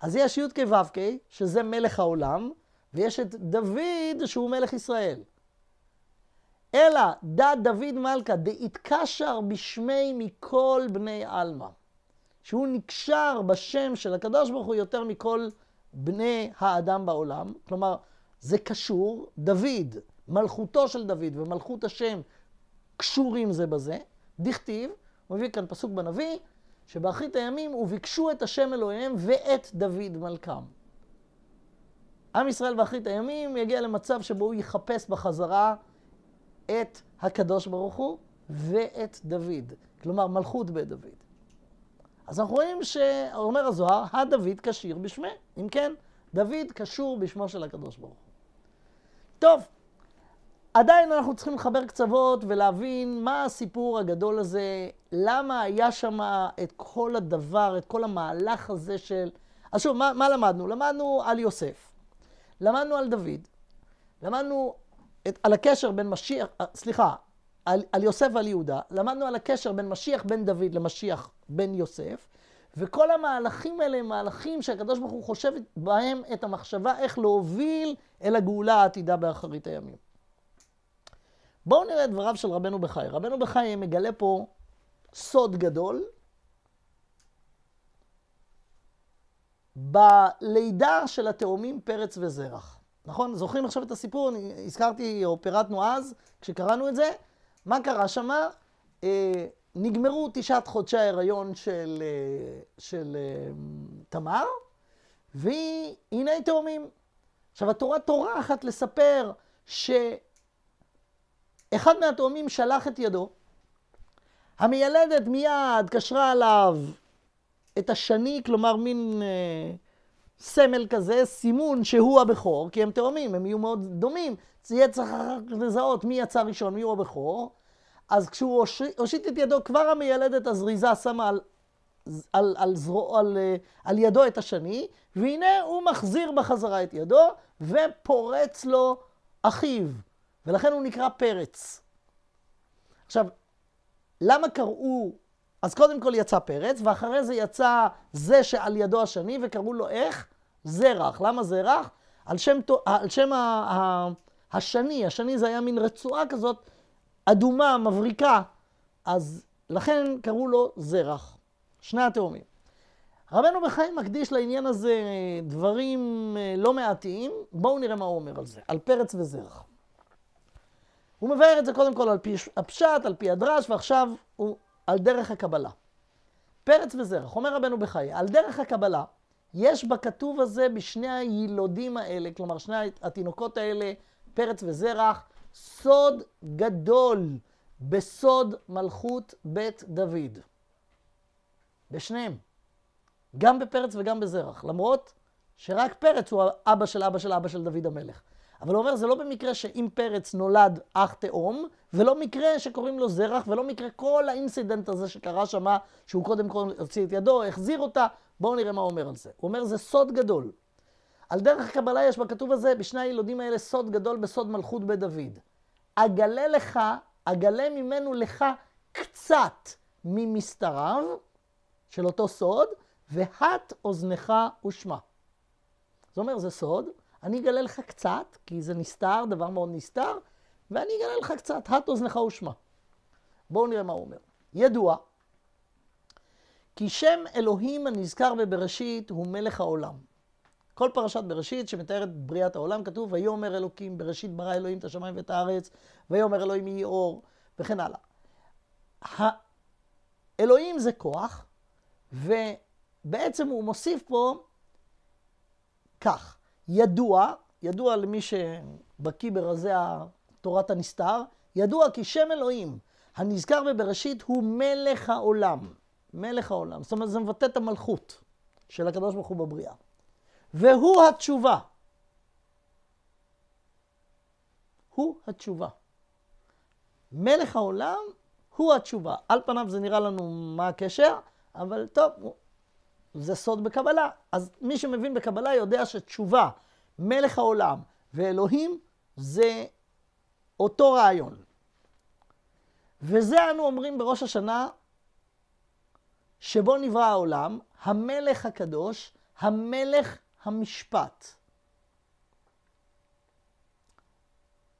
Speaker 1: אז יש י"ק ו"ק, שזה מלך העולם, ויש את דוד שהוא מלך ישראל. אלא דא דוד מלכה דאיתקשר בשמי מכל בני עלמא. שהוא נקשר בשם של הקדוש ברוך הוא יותר מכל בני האדם בעולם. כלומר, זה קשור, דוד. מלכותו של דוד ומלכות השם קשורים זה בזה, דכתיב, הוא מביא כאן פסוק בנביא, שבאחרית הימים וביקשו את השם אלוהיהם ואת דוד מלכם. עם ישראל באחרית הימים יגיע למצב שבו הוא יחפש בחזרה את הקדוש ברוך הוא ואת דוד, כלומר מלכות בית דוד. אז אנחנו רואים שאומר הזוהר, הדוד כשיר בשמי. אם כן, דוד קשור בשמו של הקדוש ברוך הוא. טוב, עדיין אנחנו צריכים לחבר קצוות ולהבין מה הסיפור הגדול הזה, למה היה שם את כל הדבר, את כל המהלך הזה של... אז שוב, מה, מה למדנו? למדנו על יוסף, למדנו על דוד, למדנו את, על הקשר בין משיח, אה, סליחה, על, על יוסף ועל יהודה, למדנו על הקשר בין משיח בן דוד למשיח בן יוסף, וכל המהלכים האלה הם מהלכים שהקדוש ברוך הוא חושב בהם את המחשבה איך להוביל אל הגאולה העתידה באחרית הימים. בואו נראה את דבריו של רבנו בחי. רבנו בחי מגלה פה סוד גדול בלידה של התאומים פרץ וזרח. נכון? זוכרים עכשיו את הסיפור? אני הזכרתי או פירטנו אז, כשקראנו את זה. מה קרה שמה? אה, נגמרו תשעת חודשי ההיריון של, אה, של אה, תמר, והנה תאומים. עכשיו, התורה טורחת לספר ש... אחד מהתאומים שלח את ידו, המיילדת מיד קשרה עליו את השני, כלומר מין אה, סמל כזה, סימון שהוא הבכור, כי הם תאומים, הם יהיו מאוד דומים, יהיה צריך אחר לזהות מי יצא ראשון, מי הוא הבכור. אז כשהוא הושיט, הושיט את ידו, כבר המיילדת הזריזה שמה על, על, על, זרוע, על, אה, על ידו את השני, והנה הוא מחזיר בחזרה את ידו ופורץ לו אחיו. ולכן הוא נקרא פרץ. עכשיו, למה קראו, אז קודם כל יצא פרץ, ואחרי זה יצא זה שעל ידו השני, וקראו לו איך? זרח. למה זרח? על שם, על שם ה, ה, השני, השני זה היה מין רצועה כזאת אדומה, מבריקה, אז לכן קראו לו זרח. שני התאומים. רבנו בחיים מקדיש לעניין הזה דברים אה, לא מעטים, בואו נראה מה הוא אומר על זה, על פרץ וזרח. הוא מבאר את זה קודם כל על פי הפשט, על פי הדרש, ועכשיו הוא על דרך הקבלה. פרץ וזרח, אומר רבנו בחיי, על דרך הקבלה, יש בכתוב הזה בשני הילודים האלה, כלומר שני התינוקות האלה, פרץ וזרח, סוד גדול בסוד מלכות בית דוד. בשניהם. גם בפרץ וגם בזרח, למרות שרק פרץ הוא אבא של אבא של אבא של דוד המלך. אבל הוא אומר, זה לא במקרה שאם פרץ נולד אח תאום, ולא מקרה שקוראים לו זרח, ולא מקרה כל האינסידנט הזה שקרה שמה, שהוא קודם כל הוציא את ידו, החזיר אותה, בואו נראה מה הוא אומר על זה. הוא אומר, זה סוד גדול. על דרך הקבלה יש בכתוב הזה, בשני הילודים האלה, סוד גדול בסוד מלכות בית דוד. אגלה לך, אגלה ממנו לך קצת ממסתריו של אותו סוד, והט אוזנך ושמע. זה אומר, זה סוד. אני אגלה לך קצת, כי זה נסתר, דבר מאוד נסתר, ואני אגלה לך קצת, הט אוזנך ושמע. בואו נראה מה הוא אומר. ידוע כי שם אלוהים הנזכר בבראשית הוא מלך העולם. כל פרשת בראשית שמתארת בריאת העולם כתוב, ויאמר אלוקים, בראשית ברא אלוהים את השמיים ואת הארץ, ויאמר אלוהים יהי אור, וכן הלאה. אלוהים זה כוח, ובעצם הוא מוסיף פה כך, ידוע, ידוע למי שבקיא ברזי תורת הנסתר, ידוע כי שם אלוהים הנזכר בבראשית הוא מלך העולם. מלך העולם. זאת אומרת, זה מבטא את המלכות של הקדוש ברוך הוא בבריאה. והוא התשובה. הוא התשובה. מלך העולם הוא התשובה. על פניו זה נראה לנו מה הקשר, אבל טוב, זה סוד בקבלה. אז מי שמבין בקבלה יודע שתשובה, מלך העולם ואלוהים זה אותו רעיון. וזה אנו אומרים בראש השנה שבו נברא העולם, המלך הקדוש, המלך המשפט.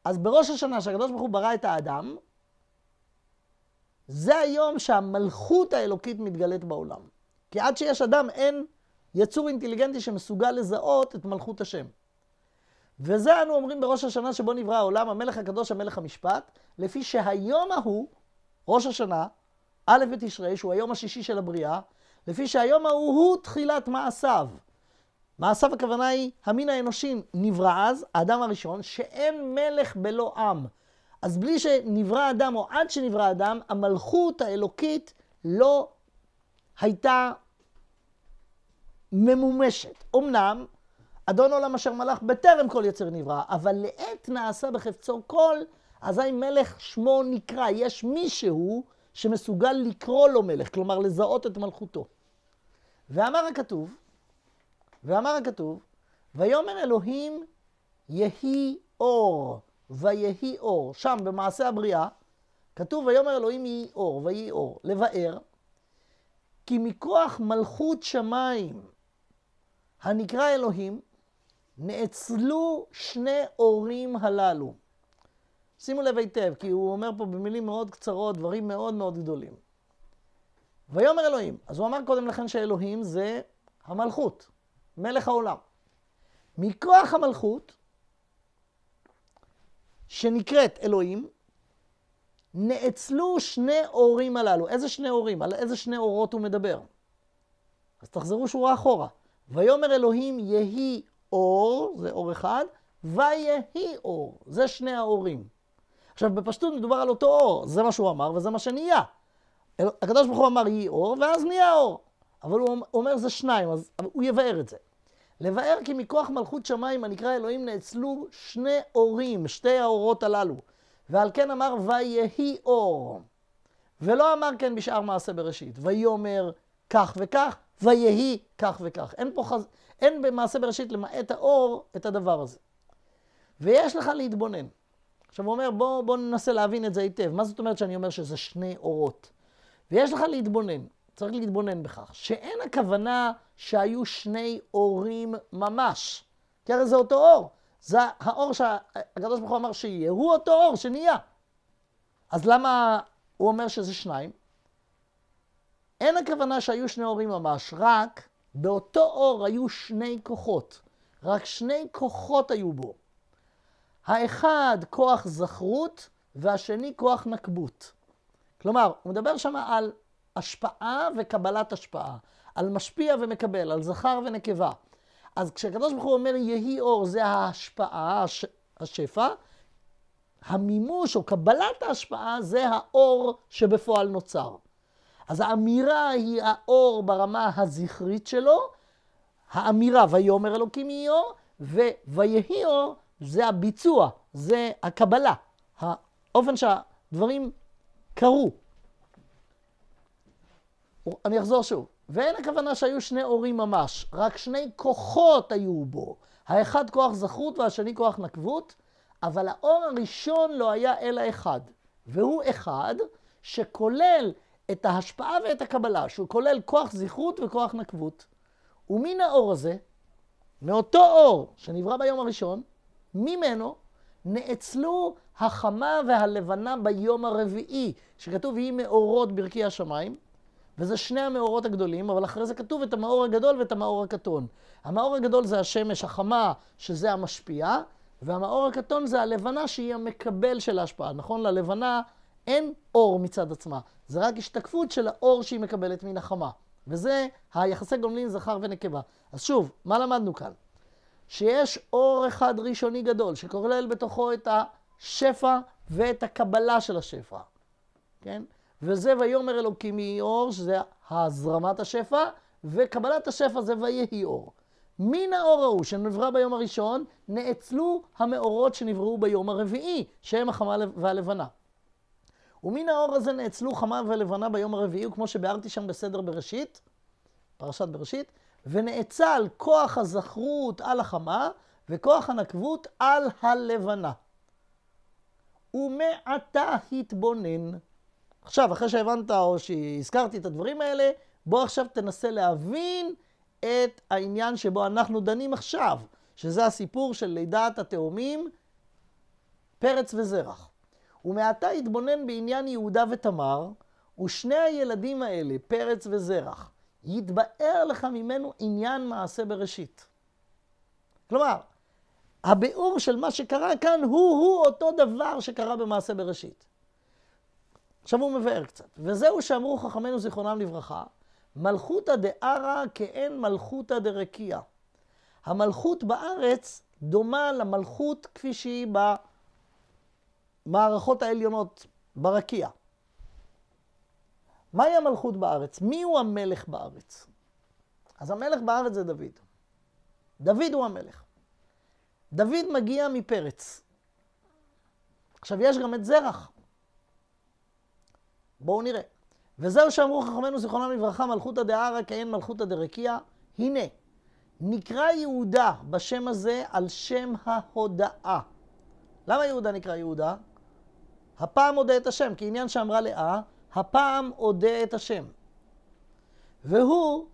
Speaker 1: אז בראש השנה שהקדוש ברוך הוא ברא את האדם, זה היום שהמלכות האלוקית מתגלית בעולם. כי עד שיש אדם אין יצור אינטליגנטי שמסוגל לזהות את מלכות השם. וזה אנו אומרים בראש השנה שבו נברא העולם, המלך הקדוש, המלך המשפט, לפי שהיום ההוא, ראש השנה, א' בתשרי, שהוא היום השישי של הבריאה, לפי שהיום ההוא הוא תחילת מעשיו. מעשיו הכוונה היא, המין האנושי נברא אז, האדם הראשון, שאין מלך בלא עם. אז בלי שנברא אדם, או עד שנברא אדם, המלכות האלוקית לא הייתה ממומשת. אמנם, אדון עולם אשר מלך בטרם כל יצר נברא, אבל לעת נעשה בחפצו כל, אזי מלך שמו נקרא. יש מישהו שמסוגל לקרוא לו מלך, כלומר לזהות את מלכותו. ואמר הכתוב, ואמר הכתוב, ויאמר אלוהים יהי אור, ויהי אור. שם במעשה הבריאה כתוב ויאמר אלוהים יהי אור, ויהי אור, לבאר, כי מכוח מלכות שמיים הנקרא אלוהים, נאצלו שני הורים הללו. שימו לב היטב, כי הוא אומר פה במילים מאוד קצרות דברים מאוד מאוד גדולים. ויאמר אלוהים, אז הוא אמר קודם לכן שאלוהים זה המלכות, מלך העולם. מכוח המלכות, שנקראת אלוהים, נאצלו שני אורים הללו. איזה שני אורים? על איזה שני אורות הוא מדבר? אז תחזרו שורה אחורה. ויאמר אלוהים יהי אור, זה אור אחד, ויהי אור, זה שני האורים. עכשיו, בפשטות מדובר על אותו אור, זה מה שהוא אמר וזה מה שנהיה. הקדוש ברוך הוא אמר יהי אור, ואז נהיה אור. אבל הוא אומר זה שניים, אז הוא יבאר את זה. לבאר כי מכוח מלכות שמיים הנקרא אלוהים נאצלו שני אורים, שתי האורות הללו. ועל כן אמר ויהי אור. ולא אמר כן בשאר מעשה בראשית. ויאמר כך וכך, ויהי כך וכך. אין פה חז... אין במעשה בראשית, למעט האור, את הדבר הזה. ויש לך להתבונן. עכשיו הוא אומר, בוא, בוא ננסה להבין את זה היטב. מה זאת אומרת שאני אומר שזה שני אורות? ויש לך להתבונן, צריך להתבונן בכך, שאין הכוונה שהיו שני אורים ממש. כי הרי זה אותו אור. זה האור שהקדוש ברוך הוא אמר שיהיה, הוא אותו אור שנהיה. אז למה הוא אומר שזה שניים? אין הכוונה שהיו שני אורים ממש, רק באותו אור היו שני כוחות. רק שני כוחות היו בו. האחד כוח זכרות והשני כוח נקבות. כלומר, הוא מדבר שם על השפעה וקבלת השפעה, על משפיע ומקבל, על זכר ונקבה. אז כשהקדוש ברוך הוא אומר יהי אור, זה ההשפעה, הש... השפע, המימוש או קבלת ההשפעה זה האור שבפועל נוצר. אז האמירה היא האור ברמה הזכרית שלו, האמירה ויאמר אלוקים יהיה אור, וויהי אור זה הביצוע, זה הקבלה, האופן שהדברים קרו. אני אחזור שוב. ואין הכוונה שהיו שני אורים ממש, רק שני כוחות היו בו. האחד כוח זכות והשני כוח נקבות, אבל האור הראשון לא היה אלא אחד. והוא אחד שכולל את ההשפעה ואת הקבלה, שהוא כולל כוח זכרות וכוח נקבות. ומן האור הזה, מאותו אור שנברא ביום הראשון, ממנו נאצלו החמה והלבנה ביום הרביעי, שכתוב יהי מאורות ברכי השמיים, וזה שני המאורות הגדולים, אבל אחרי זה כתוב את המאור הגדול ואת המאור הקטון. המאור הגדול זה השמש החמה, שזה המשפיעה, והמאור הקטון זה הלבנה שהיא המקבל של ההשפעה. נכון, ללבנה אין אור מצד עצמה, זה רק השתקפות של האור שהיא מקבלת מן החמה. וזה היחסי גומלין זכר ונקבה. אז שוב, מה למדנו כאן? שיש אור אחד ראשוני גדול, שכולל בתוכו את השפע ואת הקבלה של השפע, כן? וזה ויאמר אלוקים יהי אור, שזה הזרמת השפע, וקבלת השפע זה ויהי אור. מן האור ההוא שנברא ביום הראשון, נאצלו המאורות שנבראו ביום הרביעי, שהם החמה והלבנה. ומן האור הזה נאצלו חמה ולבנה ביום הרביעי, וכמו שביארתי שם בסדר בראשית, פרשת בראשית, ונאצל כוח הזכרות על החמה, וכוח הנקבות על הלבנה. ומעתה התבונן. עכשיו, אחרי שהבנת או שהזכרתי את הדברים האלה, בוא עכשיו תנסה להבין את העניין שבו אנחנו דנים עכשיו, שזה הסיפור של לידת התאומים, פרץ וזרח. ומעתה התבונן בעניין יהודה ותמר, ושני הילדים האלה, פרץ וזרח, יתבאר לך ממנו עניין מעשה בראשית. כלומר, הביאור של מה שקרה כאן הוא-הוא אותו דבר שקרה במעשה בראשית. עכשיו הוא מבאר קצת. וזהו שאמרו חכמינו זיכרונם לברכה, מלכותא דערא כאין מלכותא דרקיע. המלכות בארץ דומה למלכות כפי שהיא ב... המערכות העליונות ברקיע. מהי המלכות בארץ? מי הוא המלך בארץ? אז המלך בארץ זה דוד. דוד הוא המלך. דוד מגיע מפרץ. עכשיו, יש גם את זרח. בואו נראה. וזהו שאמרו חכמינו זיכרונם לברכה, מלכותא דהרא כאין מלכותא דרקיע, הנה, נקרא יהודה בשם הזה על שם ההודאה. למה יהודה נקרא יהודה? הפעם אודה את השם, כי עניין שאמרה לאה, הפעם אודה את השם. והוא,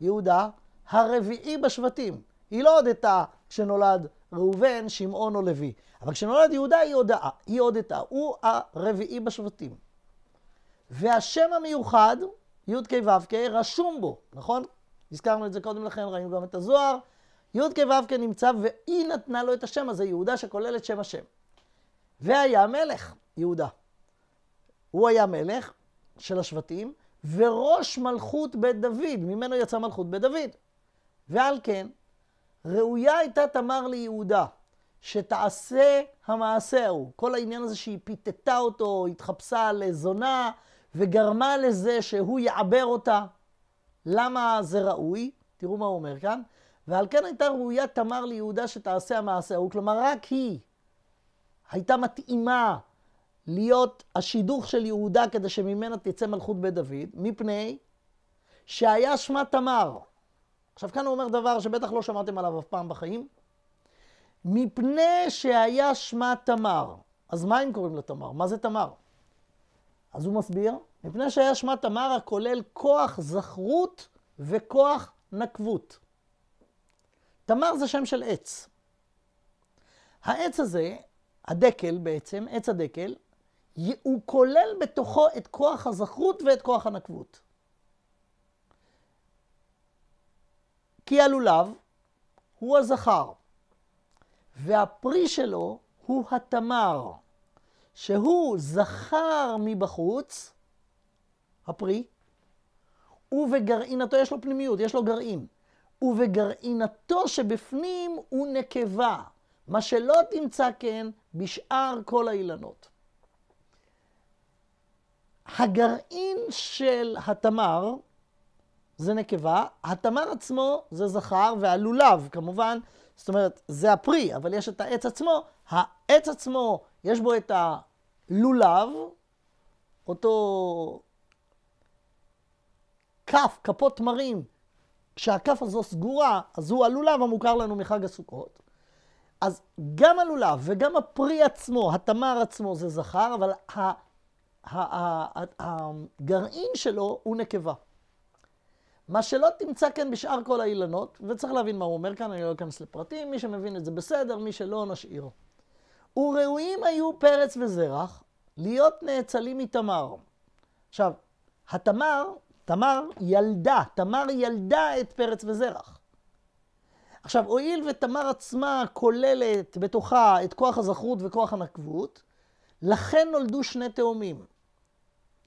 Speaker 1: יהודה, הרביעי בשבטים. היא לא הודתה כשנולד ראובן, שמעון או לוי. אבל כשנולד יהודה היא הודעה, היא הודתה. הוא הרביעי בשבטים. והשם המיוחד, י"ק ו"ק, רשום בו, נכון? הזכרנו את זה קודם לכן, ראינו גם את הזוהר. י"ק ו"ק נמצא, והיא נתנה לו את השם הזה, יהודה שכולל את שם השם. והיה מלך, יהודה. הוא היה מלך של השבטים, וראש מלכות בית דוד, ממנו יצאה מלכות בית דוד. ועל כן, ראויה הייתה תמר ליהודה, שתעשה המעשה ההוא. כל העניין הזה שהיא פיתתה אותו, התחפשה לזונה, וגרמה לזה שהוא יעבר אותה. למה זה ראוי? תראו מה הוא אומר כאן. ועל כן הייתה ראויה תמר ליהודה שתעשה המעשה ההוא, כלומר רק היא הייתה מתאימה להיות השידוך של יהודה כדי שממנה תצא מלכות בית דוד, מפני שהיה שמה תמר. עכשיו כאן הוא אומר דבר שבטח לא שמעתם עליו אף פעם בחיים. מפני שהיה שמה תמר. אז מה אם קוראים לתמר? מה זה תמר? אז הוא מסביר, מפני שהיה שמה תמר הכולל כוח זכרות וכוח נקבות. תמר זה שם של עץ. העץ הזה הדקל בעצם, עץ הדקל, הוא כולל בתוכו את כוח הזכרות ואת כוח הנקבות. כי הלולב הוא הזכר, והפרי שלו הוא התמר, שהוא זכר מבחוץ, הפרי, ובגרעינתו, יש לו פנימיות, יש לו גרעין, ובגרעינתו שבפנים הוא נקבה. מה שלא תמצא כן בשאר כל האילנות. הגרעין של התמר זה נקבה, התמר עצמו זה זכר, והלולב כמובן, זאת אומרת, זה הפרי, אבל יש את העץ עצמו, העץ עצמו, יש בו את הלולב, אותו כף, כפות תמרים, כשהכף הזו סגורה, אז הוא הלולב המוכר לנו מחג הסוכות. אז גם הלולב וגם הפרי עצמו, התמר עצמו זה זכר, אבל הגרעין שלו הוא נקבה. מה שלא תמצא כאן בשאר כל האילנות, וצריך להבין מה הוא אומר כאן, אני לא אכנס לפרטים, מי שמבין את זה בסדר, מי שלא נשאיר. וראויים היו פרץ וזרח להיות נאצלים מתמר. עכשיו, התמר, תמר ילדה, תמר ילדה את פרץ וזרח. עכשיו, הואיל ותמר עצמה כוללת בתוכה את כוח הזכרות וכוח הנקבות, לכן נולדו שני תאומים.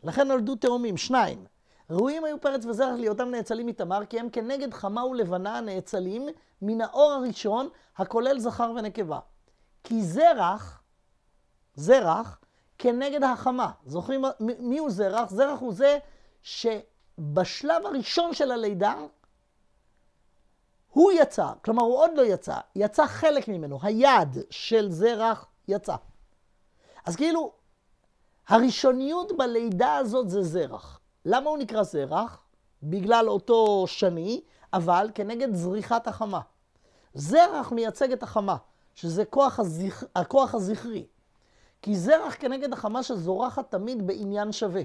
Speaker 1: לכן נולדו תאומים, שניים. ראויים היו פרץ וזרח להיותם נאצלים מתמר, כי הם כנגד חמה ולבנה נאצלים מן האור הראשון, הכולל זכר ונקבה. כי זרח, זרח, כנגד החמה. זוכרים מי הוא זרח? זרח הוא זה שבשלב הראשון של הלידה, הוא יצא, כלומר הוא עוד לא יצא, יצא חלק ממנו, היד של זרח יצא. אז כאילו, הראשוניות בלידה הזאת זה זרח. למה הוא נקרא זרח? בגלל אותו שני, אבל כנגד זריחת החמה. זרח מייצג את החמה, שזה כוח הזכ... הכוח הזכרי. כי זרח כנגד החמה שזורחת תמיד בעניין שווה.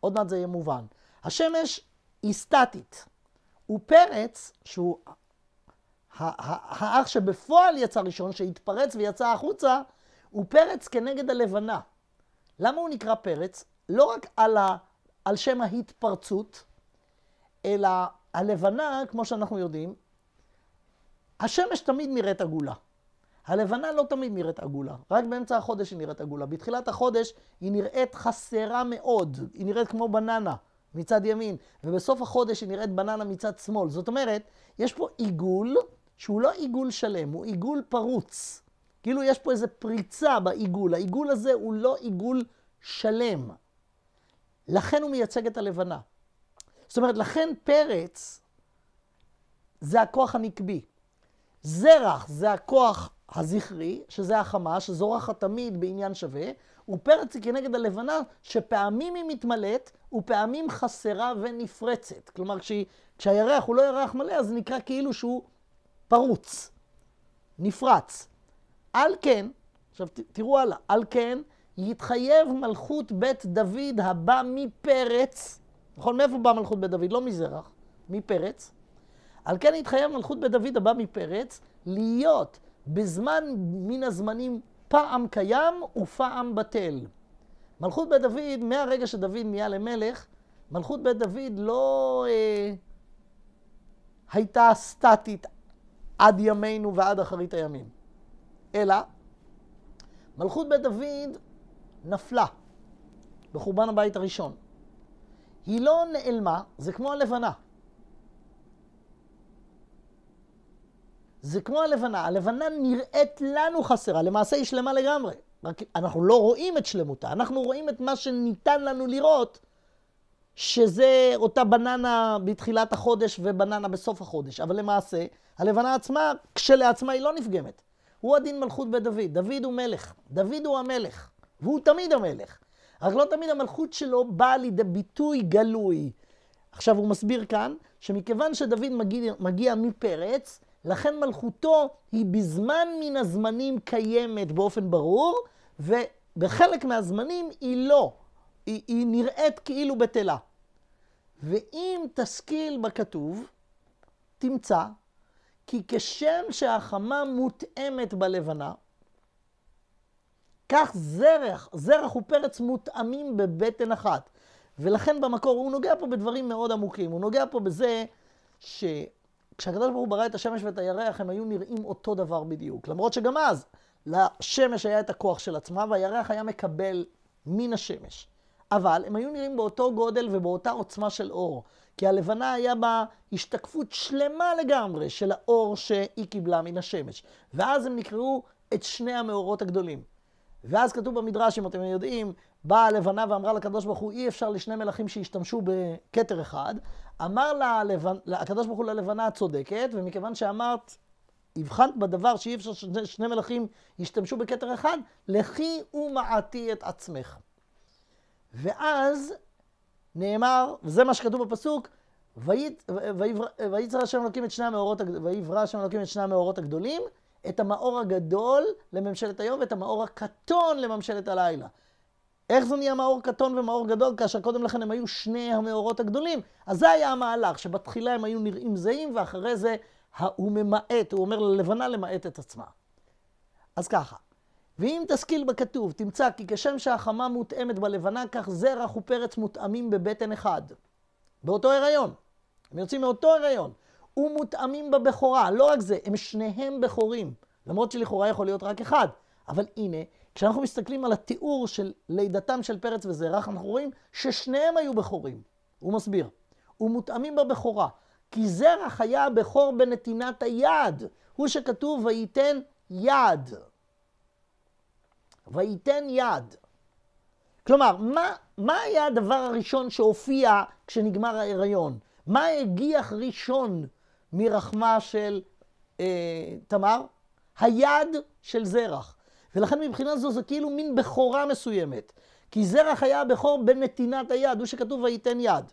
Speaker 1: עוד מעט זה יהיה מובן. השמש היא סטטית. הוא פרץ, שהוא האח שבפועל יצא ראשון, שהתפרץ ויצא החוצה, הוא פרץ כנגד הלבנה. למה הוא נקרא פרץ? לא רק על, ה, על שם ההתפרצות, אלא הלבנה, כמו שאנחנו יודעים, השמש תמיד נראית עגולה. הלבנה לא תמיד נראית עגולה, רק באמצע החודש היא נראית עגולה. בתחילת החודש היא נראית חסרה מאוד, היא נראית כמו בננה. מצד ימין, ובסוף החודש היא נראית בננה מצד שמאל. זאת אומרת, יש פה עיגול שהוא לא עיגול שלם, הוא עיגול פרוץ. כאילו יש פה איזו פריצה בעיגול. העיגול הזה הוא לא עיגול שלם. לכן הוא מייצג את הלבנה. זאת אומרת, לכן פרץ זה הכוח הנקבי. זרח זה הכוח הזכרי, שזה החמה, שזורחת תמיד בעניין שווה, ופרץ היא כנגד הלבנה, שפעמים היא מתמלאת ופעמים חסרה ונפרצת. כלומר, כשה, כשהירח הוא לא ירח מלא, אז נקרא כאילו שהוא פרוץ, נפרץ. על כן, עכשיו ת, תראו הלאה, על כן יתחייב מלכות בית דוד הבא מפרץ, נכון? מאיפה באה מלכות בית דוד? לא מזרח, מפרץ. על כן יתחייב מלכות בית דוד הבא מפרץ להיות בזמן מן הזמנים פעם קיים ופעם בטל. מלכות בית דוד, מהרגע שדוד נהיה למלך, מלכות בית דוד לא אה, הייתה סטטית עד ימינו ועד אחרית הימים, אלא מלכות בית דוד נפלה בחורבן הבית הראשון. היא לא נעלמה, זה כמו הלבנה. זה כמו הלבנה, הלבנה נראית לנו חסרה, למעשה היא שלמה לגמרי. רק אנחנו לא רואים את שלמותה, אנחנו רואים את מה שניתן לנו לראות, שזה אותה בננה בתחילת החודש ובננה בסוף החודש. אבל למעשה, הלבנה עצמה, כשלעצמה היא לא נפגמת. הוא הדין מלכות בית דוד. דוד הוא מלך, דוד הוא המלך, והוא תמיד המלך. רק לא תמיד המלכות שלו באה לידי ביטוי גלוי. עכשיו הוא מסביר כאן, שמכיוון שדוד מגיע, מגיע מפרץ, לכן מלכותו היא בזמן מן הזמנים קיימת באופן ברור, ובחלק מהזמנים היא לא, היא, היא נראית כאילו בטלה. ואם תשכיל בכתוב, תמצא כי כשם שהחמה מותאמת בלבנה, כך זרח, זרח ופרץ מותאמים בבטן אחת. ולכן במקור הוא נוגע פה בדברים מאוד עמוקים. הוא נוגע פה בזה ש... כשהקדוש ברוך הוא ברא את השמש ואת הירח, הם היו נראים אותו דבר בדיוק. למרות שגם אז, לשמש היה את הכוח של עצמה, והירח היה מקבל מן השמש. אבל הם היו נראים באותו גודל ובאותה עוצמה של אור. כי הלבנה היה בה השתקפות שלמה לגמרי של האור שהיא קיבלה מן השמש. ואז הם נקראו את שני המאורות הגדולים. ואז כתוב במדרש, אם אתם יודעים, באה הלבנה ואמרה לקדוש ברוך הוא, אי אפשר לשני מלכים שישתמשו בכתר אחד. אמר לה לבנ... הקדוש ברוך הוא ללבנה הצודקת, ומכיוון שאמרת, הבחנת בדבר שאי אפשר ששני מלכים ישתמשו בכתר אחד, לכי ומעטי את עצמך. ואז נאמר, וזה מה שכתוב בפסוק, וייצר השם אלוקים את שני המאורות הגדולים, את המאור הגדול לממשלת היום ואת המאור הקטון לממשלת הלילה. איך זה נהיה מאור קטון ומאור גדול כאשר קודם לכן הם היו שני המאורות הגדולים? אז זה היה המהלך, שבתחילה הם היו נראים זהים ואחרי זה הוא ממעט, הוא אומר ללבנה למעט את עצמה. אז ככה, ואם תשכיל בכתוב, תמצא כי כשם שהחמה מותאמת בלבנה, כך זרח ופרץ מותאמים בבטן אחד. באותו הריון. הם יוצאים מאותו הריון. ומותאמים בבכורה. לא רק זה, הם שניהם בכורים. למרות שלכאורה יכול להיות רק אחד. אבל הנה, כשאנחנו מסתכלים על התיאור של לידתם של פרץ וזרח, אנחנו רואים ששניהם היו בכורים. הוא מסביר. ומותאמים בבכורה. כי זרח היה הבכור בנתינת היד. הוא שכתוב וייתן יד. וייתן יד. כלומר, מה, מה היה הדבר הראשון שהופיע כשנגמר ההיריון? מה הגיח ראשון מרחמה של אה, תמר, היד של זרח. ולכן מבחינה זו זה כאילו מין בכורה מסוימת. כי זרח היה הבכור בנתינת היד, הוא שכתוב וייתן יד.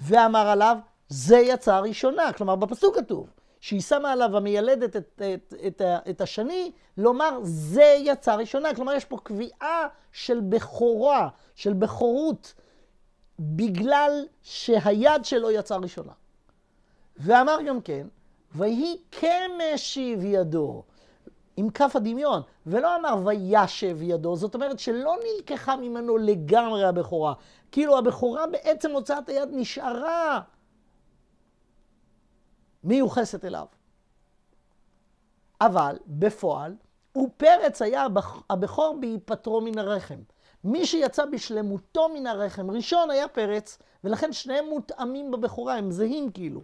Speaker 1: ואמר עליו, זה יצא הראשונה. כלומר, בפסוק כתוב, שהיא שמה עליו המיילדת את, את, את, את את השני, לומר זה יצא ראשונה. כלומר, יש פה קביעה של בכורה, של בכורות, בגלל שהיד שלו יצא ראשונה. ואמר גם כן, ויהי כמשיב ידו, עם כף הדמיון, ולא אמר וישב ידו, זאת אומרת שלא נלקחה ממנו לגמרי הבכורה. כאילו הבכורה בעצם הוצאת היד נשארה מיוחסת אליו. אבל בפועל, הוא פרץ היה הבכור בהיפטרו מן הרחם. מי שיצא בשלמותו מן הרחם ראשון היה פרץ, ולכן שניהם מותאמים בבכורה, הם זהים כאילו.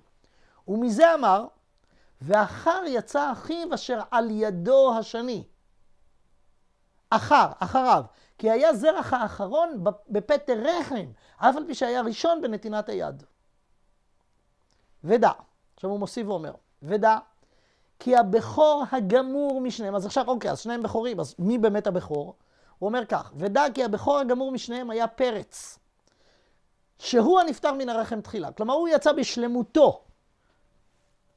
Speaker 1: ומזה אמר, ואחר יצא אחיו אשר על ידו השני. אחר, אחריו. כי היה זרח האחרון בפטר רחם, אף על פי שהיה ראשון בנתינת היד. ודע, עכשיו הוא מוסיף ואומר, ודע, כי הבכור הגמור משניהם, אז עכשיו, אוקיי, אז שניהם בכורים, אז מי באמת הבכור? הוא אומר כך, ודע כי הבכור הגמור משניהם היה פרץ, שהוא הנפטר מן הרחם תחילה. כלומר, הוא יצא בשלמותו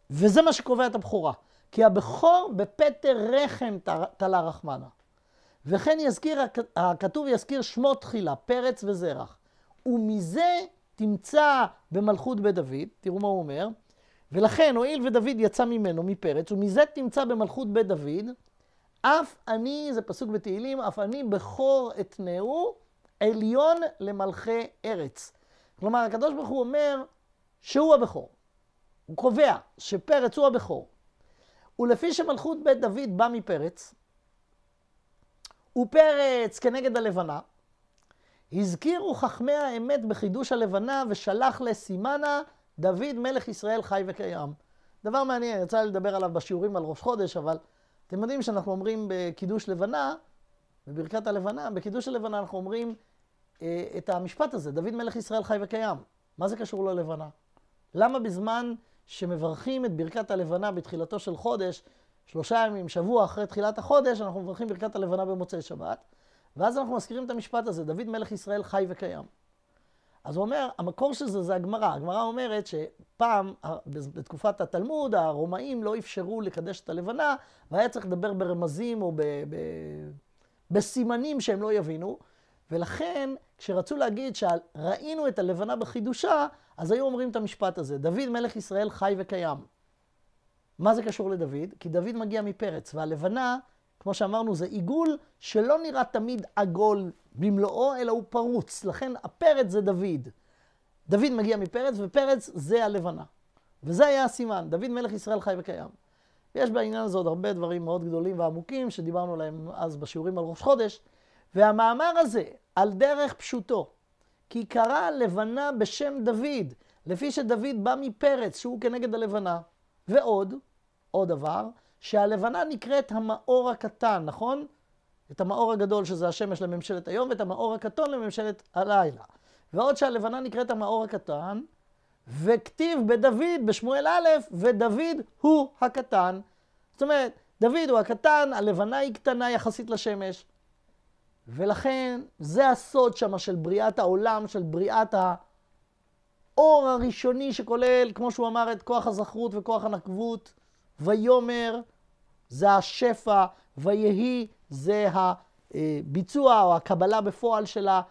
Speaker 1: וזה מה שקובע את הבכורה. כי הבכור בפטר רחם תלה רחמנה. וכן יזכיר, הכתוב יזכיר שמו תחילה, פרץ וזרח. ומזה תמצא במלכות בית דוד, תראו מה הוא אומר, ולכן הואיל ודוד יצא ממנו, מפרץ, ומזה תמצא במלכות בית דוד, אף אני, זה פסוק בתהילים, אף אני בכור אתנהו עליון למלכי ארץ. כלומר, הקדוש ברוך הוא אומר שהוא הבכור. הוא קובע שפרץ הוא הבכור. ולפי שמלכות בית דוד בא מפרץ, ופרץ כנגד הלבנה, הזכירו חכמי האמת בחידוש הלבנה ושלח לסימנה דוד מלך ישראל חי וקיים. דבר מעניין, יצא לי לדבר עליו בשיעורים על ראש חודש, אבל אתם יודעים שאנחנו אומרים בקידוש לבנה, בברכת הלבנה, בקידוש הלבנה אנחנו אומרים אה, את המשפט הזה, דוד מלך ישראל חי וקיים. מה זה קשור ללבנה? למה בזמן שמברכים את ברכת הלבנה בתחילתו של חודש, שלושה ימים, שבוע אחרי תחילת החודש, אנחנו מברכים ברכת הלבנה במוצאי שבת, ואז אנחנו מזכירים את המשפט הזה, דוד מלך ישראל חי וקיים. אז הוא אומר, המקור של זה זה הגמרא. הגמרא אומרת שפעם, בתקופת התלמוד, הרומאים לא אפשרו לקדש את הלבנה, והיה צריך לדבר ברמזים או ב, ב, בסימנים שהם לא יבינו, ולכן כשרצו להגיד שראינו את הלבנה בחידושה, אז היו אומרים את המשפט הזה, דוד מלך ישראל חי וקיים. מה זה קשור לדוד? כי דוד מגיע מפרץ, והלבנה, כמו שאמרנו, זה עיגול שלא נראה תמיד עגול במלואו, אלא הוא פרוץ. לכן הפרץ זה דוד. דוד מגיע מפרץ, ופרץ זה הלבנה. וזה היה הסימן, דוד מלך ישראל חי וקיים. יש בעניין הזה עוד הרבה דברים מאוד גדולים ועמוקים, שדיברנו עליהם אז בשיעורים על ראש חודש, והמאמר הזה, על דרך פשוטו, כי קרא לבנה בשם דוד, לפי שדוד בא מפרץ שהוא כנגד הלבנה. ועוד, עוד דבר, שהלבנה נקראת המאור הקטן, נכון? את המאור הגדול שזה השמש לממשלת היום ואת המאור הקטון לממשלת הלילה. ועוד שהלבנה נקראת המאור הקטן, וכתיב בדוד, בשמואל א', ודוד הוא הקטן. זאת אומרת, דוד הוא הקטן, הלבנה היא קטנה יחסית לשמש. ולכן זה הסוד שמה של בריאת העולם, של בריאת האור הראשוני שכולל, כמו שהוא אמר, את כוח הזכרות וכוח הנקבות, ויאמר זה השפע, ויהי זה הביצוע או הקבלה בפועל שלה.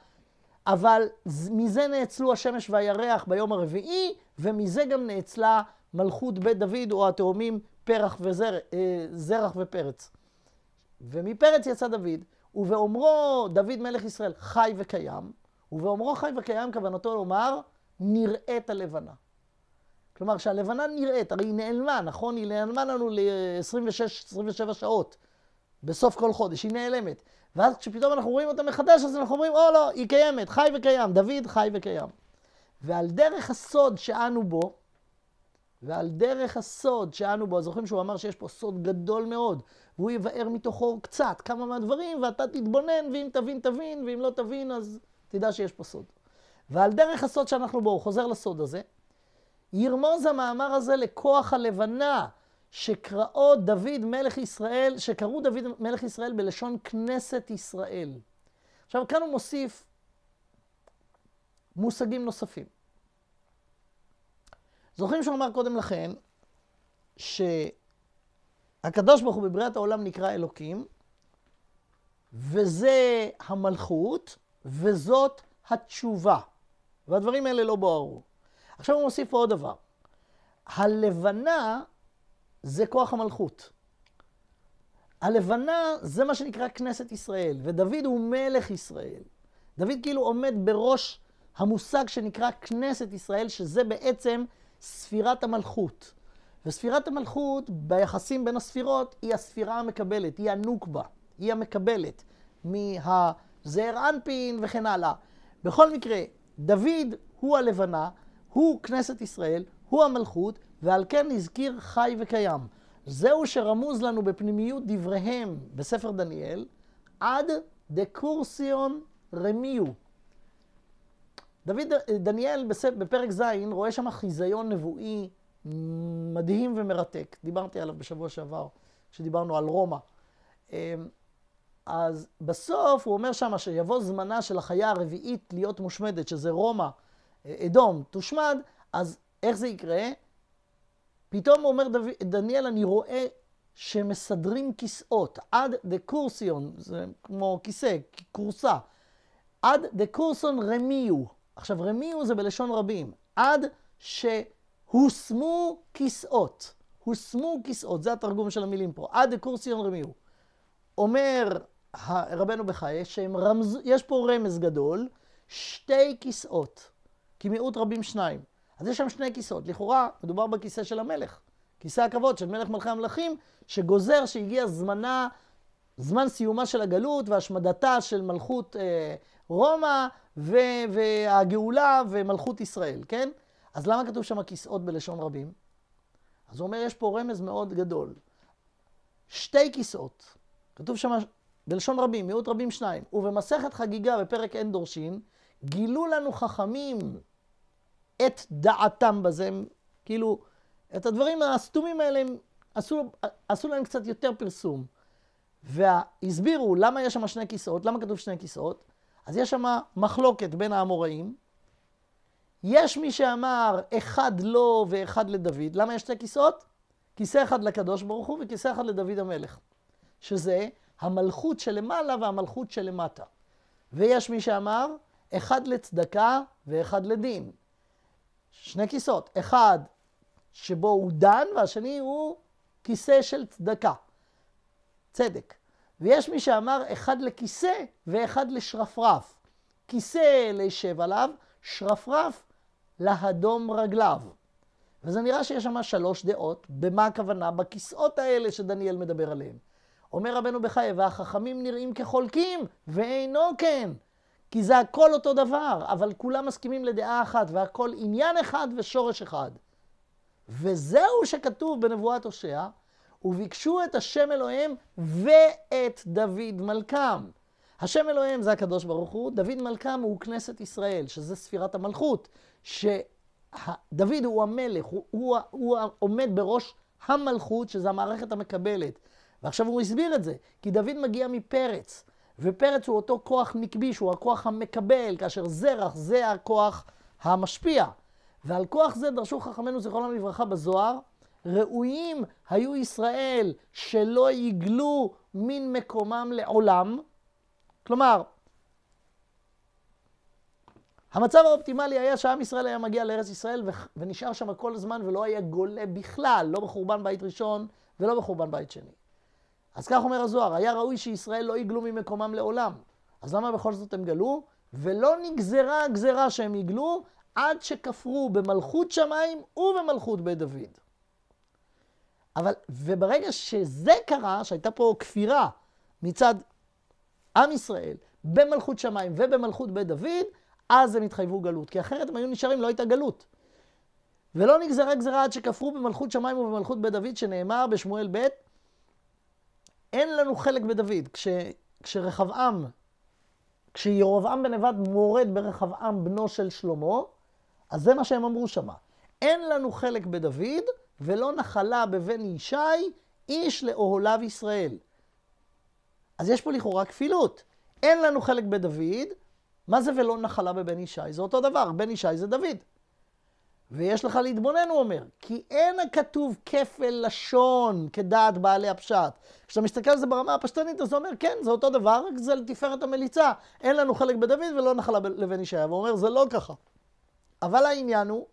Speaker 1: אבל מזה נאצלו השמש והירח ביום הרביעי, ומזה גם נאצלה מלכות בית דוד או התאומים פרח וזרח וזר, וזרח אה, ופרץ. ומפרץ יצא דוד. ובאומרו דוד מלך ישראל חי וקיים, ובאומרו חי וקיים כוונתו לומר נראית הלבנה. כלומר שהלבנה נראית, הרי היא נעלמה, נכון? היא נעלמה לנו ל-26-27 שעות בסוף כל חודש, היא נעלמת. ואז כשפתאום אנחנו רואים אותה מחדש, אז אנחנו אומרים, או לא, היא קיימת, חי וקיים, דוד חי וקיים. ועל דרך הסוד שאנו בו, ועל דרך הסוד שאנו בו, זוכרים שהוא אמר שיש פה סוד גדול מאוד, והוא יבאר מתוכו קצת, כמה מהדברים, ואתה תתבונן, ואם תבין, תבין, ואם לא תבין, אז תדע שיש פה סוד. ועל דרך הסוד שאנחנו בו, הוא חוזר לסוד הזה, ירמוז המאמר הזה לכוח הלבנה שקראו דוד מלך ישראל, שקראו דוד מלך ישראל בלשון כנסת ישראל. עכשיו, כאן הוא מוסיף מושגים נוספים. זוכרים שהוא אמר קודם לכן, ש... הקדוש ברוך הוא בבריאת העולם נקרא אלוקים, וזה המלכות, וזאת התשובה. והדברים האלה לא בוערו. עכשיו הוא מוסיף עוד דבר. הלבנה זה כוח המלכות. הלבנה זה מה שנקרא כנסת ישראל, ודוד הוא מלך ישראל. דוד כאילו עומד בראש המושג שנקרא כנסת ישראל, שזה בעצם ספירת המלכות. וספירת המלכות ביחסים בין הספירות היא הספירה המקבלת, היא הנוקבה, היא המקבלת מהזער אנפין וכן הלאה. בכל מקרה, דוד הוא הלבנה, הוא כנסת ישראל, הוא המלכות, ועל כן הזכיר חי וקיים. זהו שרמוז לנו בפנימיות דבריהם בספר דניאל, עד דקורסיון רמיו. דוד, דניאל בפרק ז' רואה שם חיזיון נבואי מדהים ומרתק. דיברתי עליו בשבוע שעבר, כשדיברנו על רומא. אמ, אז בסוף הוא אומר שמה שיבוא זמנה של החיה הרביעית להיות מושמדת, שזה רומא, אה, אדום, תושמד, אז איך זה יקרה? פתאום אומר דו... דניאל, אני רואה שמסדרים כיסאות עד דה קורסיון, זה כמו כיסא, כורסה, עד דה קורסון רמיו. עכשיו רמיו זה בלשון רבים, עד ש... הושמו כיסאות. הושמו כיסאות, זה התרגום של המילים פה. עד דקורסיון רמיהו. אומר רבנו בחיי רמז... יש פה רמז גדול, שתי כיסאות, כי מיעוט רבים שניים. אז יש שם שני כיסאות. לכאורה, מדובר בכיסא של המלך. כיסא הכבוד של מלך מלכי המלכים, שגוזר שהגיע זמנה, זמן סיומה של הגלות והשמדתה של מלכות אה, רומא ו- והגאולה ומלכות ישראל, כן? אז למה כתוב שם כיסאות בלשון רבים? אז הוא אומר, יש פה רמז מאוד גדול. שתי כיסאות. כתוב שם בלשון רבים, מיעוט רבים שניים. ובמסכת חגיגה בפרק אין דורשים, גילו לנו חכמים את דעתם בזה. כאילו, את הדברים הסתומים האלה הם עשו, עשו להם קצת יותר פרסום. והסבירו למה יש שם שני כיסאות, למה כתוב שני כיסאות. אז יש שם מחלוקת בין האמוראים יש מי שאמר אחד לו לא ואחד לדוד. למה יש שתי כיסאות? כיסא אחד לקדוש ברוך הוא וכיסא אחד לדוד המלך. שזה המלכות שלמעלה והמלכות שלמטה. ויש מי שאמר אחד לצדקה ואחד לדין. שני כיסאות. אחד שבו הוא דן והשני הוא כיסא של צדקה. צדק. ויש מי שאמר אחד לכיסא ואחד לשרפרף. כיסא לשב עליו, שרפרף להדום רגליו. וזה נראה שיש שם שלוש דעות, במה הכוונה? בכיסאות האלה שדניאל מדבר עליהם. אומר רבנו בחיי, והחכמים נראים כחולקים, ואינו כן. כי זה הכל אותו דבר, אבל כולם מסכימים לדעה אחת, והכל עניין אחד ושורש אחד. וזהו שכתוב בנבואת הושע, וביקשו את השם אלוהים ואת דוד מלכם. השם אלוהים זה הקדוש ברוך הוא, דוד מלכם הוא כנסת ישראל, שזה ספירת המלכות, שדוד הוא המלך, הוא, הוא, הוא עומד בראש המלכות, שזה המערכת המקבלת. ועכשיו הוא הסביר את זה, כי דוד מגיע מפרץ, ופרץ הוא אותו כוח נקבי, שהוא הכוח המקבל, כאשר זרח זה הכוח המשפיע. ועל כוח זה דרשו חכמינו זיכרונם לברכה בזוהר, ראויים היו ישראל שלא יגלו מן מקומם לעולם, כלומר, המצב האופטימלי היה שעם ישראל היה מגיע לארץ ישראל ונשאר שם כל הזמן ולא היה גולה בכלל, לא בחורבן בית ראשון ולא בחורבן בית שני. אז כך אומר הזוהר, היה ראוי שישראל לא יגלו ממקומם לעולם. אז למה בכל זאת הם גלו? ולא נגזרה הגזרה שהם יגלו עד שכפרו במלכות שמיים ובמלכות בית דוד. אבל, וברגע שזה קרה, שהייתה פה כפירה מצד עם ישראל, במלכות שמיים ובמלכות בית דוד, אז הם התחייבו גלות. כי אחרת הם היו נשארים, לא הייתה גלות. ולא נגזרה גזרה עד שכפרו במלכות שמיים ובמלכות בית דוד, שנאמר בשמואל ב', אין לנו חלק בדוד. כש, כשרחבעם, כשירבעם בן נבד מורד ברחבעם בנו של שלמה, אז זה מה שהם אמרו שמה. אין לנו חלק בדוד, ולא נחלה בבן ישי, איש לאוהליו ישראל. אז יש פה לכאורה כפילות. אין לנו חלק בדוד, מה זה ולא נחלה בבן ישי? זה אותו דבר, בן ישי זה דוד. ויש לך להתבונן, הוא אומר, כי אין הכתוב כפל לשון כדעת בעלי הפשט. כשאתה מסתכל על זה ברמה הפשטנית, אז הוא אומר, כן, זה אותו דבר, רק זה לתפארת המליצה. אין לנו חלק בדוד ולא נחלה לבן ישי. והוא אומר, זה לא ככה. אבל העניין הוא,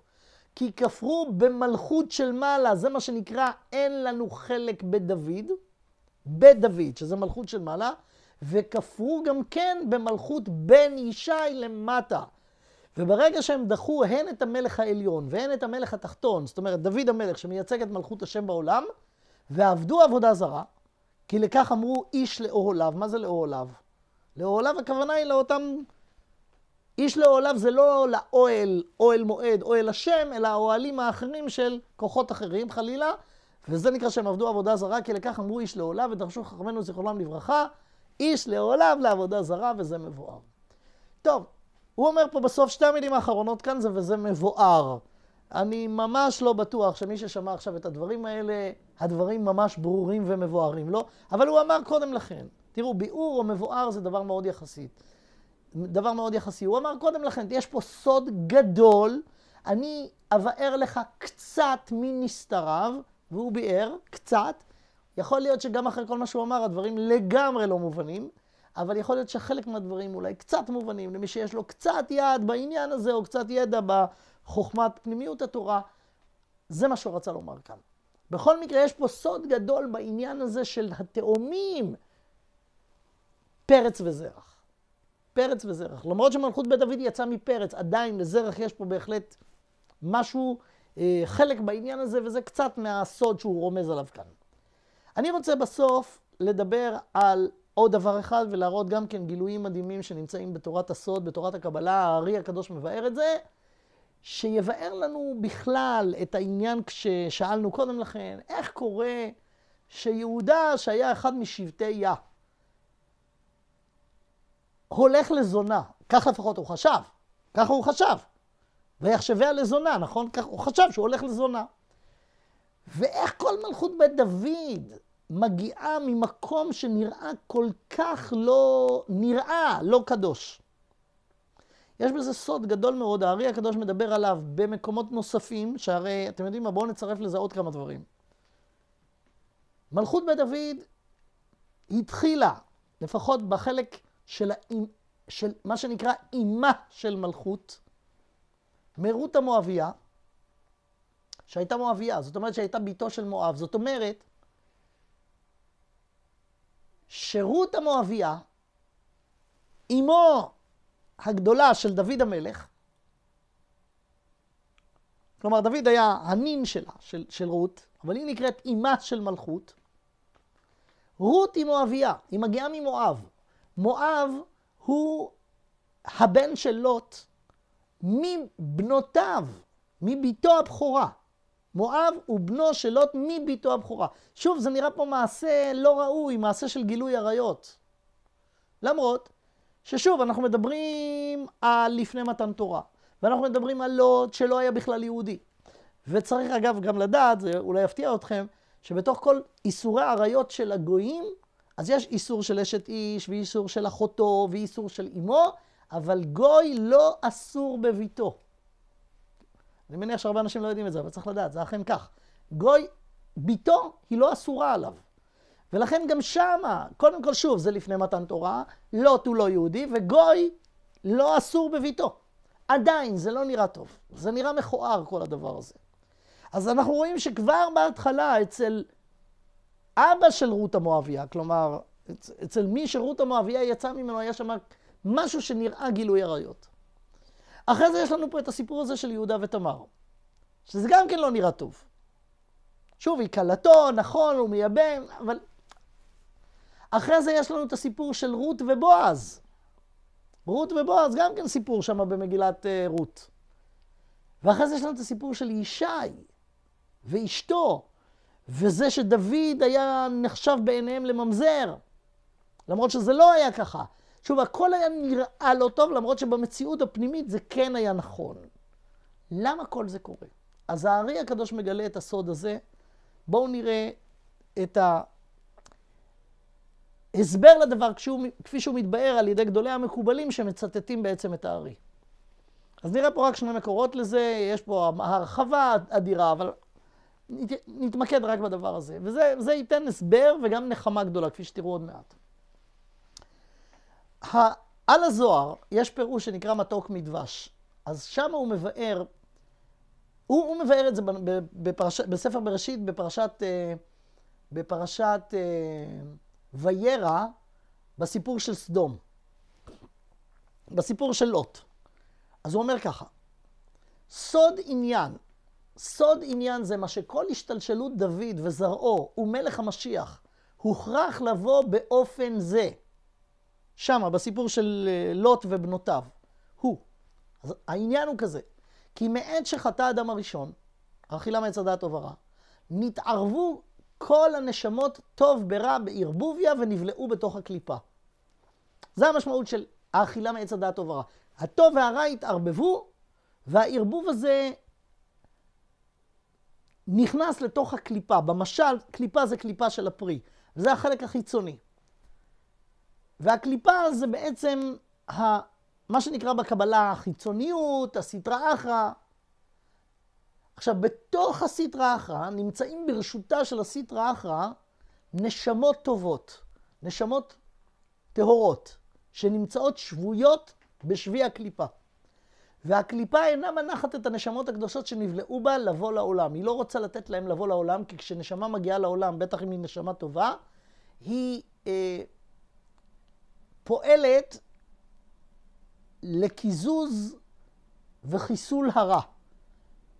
Speaker 1: כי כפרו במלכות של מעלה, זה מה שנקרא, אין לנו חלק בדוד. בית דוד, שזה מלכות של מעלה, וכפרו גם כן במלכות בן ישי למטה. וברגע שהם דחו הן את המלך העליון והן את המלך התחתון, זאת אומרת דוד המלך שמייצג את מלכות השם בעולם, ועבדו עבודה זרה, כי לכך אמרו איש לאוהליו. מה זה לאוהליו? לאוהליו הכוונה היא לאותם... איש לאוהליו זה לא לאוהל, אוהל מועד, אוהל השם, אלא האוהלים האחרים של כוחות אחרים חלילה, וזה נקרא שהם עבדו עבודה זרה, כי לכך אמרו איש לעולה ודרשו חכמינו זיכרונם לברכה, איש לעולם לעבודה זרה, וזה מבואר. טוב, הוא אומר פה בסוף שתי המילים האחרונות כאן זה וזה מבואר. אני ממש לא בטוח שמי ששמע עכשיו את הדברים האלה, הדברים ממש ברורים ומבוארים לו, לא? אבל הוא אמר קודם לכן. תראו, ביאור או מבואר זה דבר מאוד יחסית. דבר מאוד יחסי. הוא אמר קודם לכן, יש פה סוד גדול, אני אבאר לך קצת מנסתריו, והוא ביאר קצת. יכול להיות שגם אחרי כל מה שהוא אמר, הדברים לגמרי לא מובנים, אבל יכול להיות שחלק מהדברים אולי קצת מובנים למי שיש לו קצת יעד בעניין הזה, או קצת ידע בחוכמת פנימיות התורה. זה מה שהוא רצה לומר כאן. בכל מקרה, יש פה סוד גדול בעניין הזה של התאומים, פרץ וזרח. פרץ וזרח. למרות שמלכות בית דוד יצאה מפרץ, עדיין לזרח יש פה בהחלט משהו אה, חלק בעניין הזה, וזה קצת מהסוד שהוא רומז עליו כאן. אני רוצה בסוף לדבר על עוד דבר אחד ולהראות גם כן גילויים מדהימים שנמצאים בתורת הסוד, בתורת הקבלה, הארי הקדוש מבאר את זה, שיבאר לנו בכלל את העניין כששאלנו קודם לכן, איך קורה שיהודה, שהיה אחד משבטי יה, הולך לזונה, כך לפחות הוא חשב, ככה הוא חשב. ויחשביה לזונה, נכון? כך הוא חשב שהוא הולך לזונה. ואיך כל מלכות בית דוד מגיעה ממקום שנראה כל כך לא נראה, לא קדוש. יש בזה סוד גדול מאוד, הארי הקדוש מדבר עליו במקומות נוספים, שהרי, אתם יודעים מה, בואו נצרף לזה עוד כמה דברים. מלכות בית דוד התחילה, לפחות בחלק של, האימ, של מה שנקרא אימה של מלכות, מרות המואביה, שהייתה מואביה, זאת אומרת שהייתה ביתו של מואב, זאת אומרת שרות המואביה, אמו הגדולה של דוד המלך, כלומר דוד היה הנין שלה, של, של רות, אבל היא נקראת אמה של מלכות, רות היא מואביה, היא מגיעה ממואב. מואב הוא הבן של לוט, מבנותיו, מביתו הבכורה. מואב הוא בנו של לוט מביתו הבכורה. שוב, זה נראה פה מעשה לא ראוי, מעשה של גילוי עריות. למרות ששוב, אנחנו מדברים על לפני מתן תורה, ואנחנו מדברים על לוט שלא היה בכלל יהודי. וצריך אגב גם לדעת, זה אולי יפתיע אתכם, שבתוך כל איסורי עריות של הגויים, אז יש איסור של אשת איש, ואיסור של אחותו, ואיסור של אמו, אבל גוי לא אסור בביתו. אני מניח שהרבה אנשים לא יודעים את זה, אבל צריך לדעת, זה אכן כך. גוי, ביתו היא לא אסורה עליו. ולכן גם שמה, קודם כל שוב, זה לפני מתן תורה, לוט הוא לא יהודי, וגוי לא אסור בביתו. עדיין, זה לא נראה טוב. זה נראה מכוער, כל הדבר הזה. אז אנחנו רואים שכבר בהתחלה, אצל אבא של רות המואביה, כלומר, אצל מי שרות המואביה יצא ממנו, היה שם משהו שנראה גילוי עריות. אחרי זה יש לנו פה את הסיפור הזה של יהודה ותמר, שזה גם כן לא נראה טוב. שוב, היא כלתו, נכון, הוא מייבם, אבל... אחרי זה יש לנו את הסיפור של רות ובועז. רות ובועז, גם כן סיפור שם במגילת uh, רות. ואחרי זה יש לנו את הסיפור של ישי ואשתו, וזה שדוד היה נחשב בעיניהם לממזר, למרות שזה לא היה ככה. שוב, הכל היה נראה לא טוב, למרות שבמציאות הפנימית זה כן היה נכון. למה כל זה קורה? אז הארי הקדוש מגלה את הסוד הזה. בואו נראה את ההסבר לדבר כשהוא, כפי שהוא מתבאר על ידי גדולי המקובלים שמצטטים בעצם את הארי. אז נראה פה רק שני מקורות לזה, יש פה הרחבה אדירה, אבל נתמקד רק בדבר הזה. וזה ייתן הסבר וגם נחמה גדולה, כפי שתראו עוד מעט. על הזוהר יש פירוש שנקרא מתוק מדבש. אז שם הוא מבאר, הוא, הוא מבאר את זה בפרש, בספר בראשית, בפרשת, אה, בפרשת אה, וירא, בסיפור של סדום, בסיפור של לוט. אז הוא אומר ככה, סוד עניין, סוד עניין זה מה שכל השתלשלות דוד וזרעו ומלך המשיח הוכרח לבוא באופן זה. שם, בסיפור של אה, לוט ובנותיו. הוא. אז העניין הוא כזה, כי מעת שחטא האדם הראשון, האכילה מעץ הדעת טוב ורע, נתערבו כל הנשמות טוב ברע בערבוביה ונבלעו בתוך הקליפה. זה המשמעות של האכילה מעץ הדעת טוב ורע. הטוב והרע התערבבו, והערבוב הזה נכנס לתוך הקליפה. במשל, קליפה זה קליפה של הפרי. זה החלק החיצוני. והקליפה זה בעצם ה, מה שנקרא בקבלה החיצוניות, הסטרא אחרא. עכשיו, בתוך הסטרא אחרא נמצאים ברשותה של הסטרא אחרא נשמות טובות, נשמות טהורות, שנמצאות שבויות בשבי הקליפה. והקליפה אינה מנחת את הנשמות הקדושות שנבלעו בה לבוא לעולם. היא לא רוצה לתת להם לבוא לעולם, כי כשנשמה מגיעה לעולם, בטח אם היא נשמה טובה, היא אה, פועלת לקיזוז וחיסול הרע.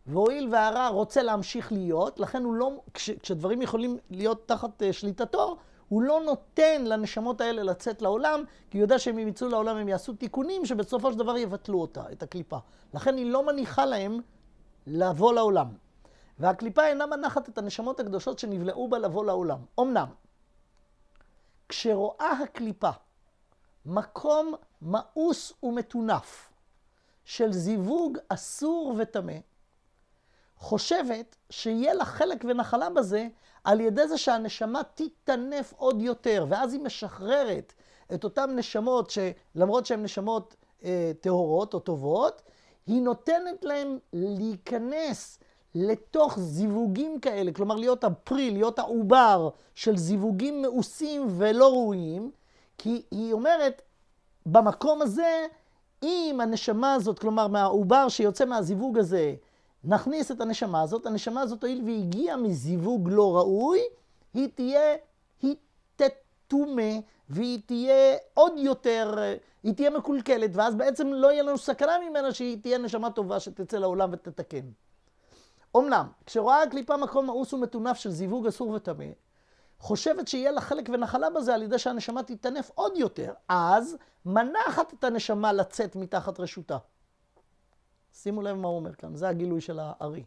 Speaker 1: והואיל והרע רוצה להמשיך להיות, לכן הוא לא, כש, כשדברים יכולים להיות תחת uh, שליטתו, הוא לא נותן לנשמות האלה לצאת לעולם, כי הוא יודע שהם אם יצאו לעולם הם יעשו תיקונים שבסופו של דבר יבטלו אותה, את הקליפה. לכן היא לא מניחה להם לבוא לעולם. והקליפה אינה מנחת את הנשמות הקדושות שנבלעו בה לבוא לעולם. אמנם, כשרואה הקליפה מקום מאוס ומטונף של זיווג אסור וטמא, חושבת שיהיה לה חלק ונחלה בזה על ידי זה שהנשמה תיטנף עוד יותר, ואז היא משחררת את אותן נשמות שלמרות שהן נשמות אה, טהורות או טובות, היא נותנת להן להיכנס לתוך זיווגים כאלה, כלומר להיות הפרי, להיות העובר של זיווגים מאוסים ולא ראויים, כי היא אומרת, במקום הזה, אם הנשמה הזאת, כלומר מהעובר שיוצא מהזיווג הזה, נכניס את הנשמה הזאת, הנשמה הזאת, הואיל והגיעה מזיווג לא ראוי, היא תהיה, היא תטומה, והיא תהיה עוד יותר, היא תהיה מקולקלת, ואז בעצם לא יהיה לנו סכנה ממנה שהיא תהיה נשמה טובה שתצא לעולם ותתקן. אמנם, כשרואה הקליפה מקום מאוס ומטונף של זיווג אסור וטמא, חושבת שיהיה לה חלק ונחלה בזה על ידי שהנשמה תתענף עוד יותר, אז מנחת את הנשמה לצאת מתחת רשותה. שימו לב מה הוא אומר כאן, זה הגילוי של הארי.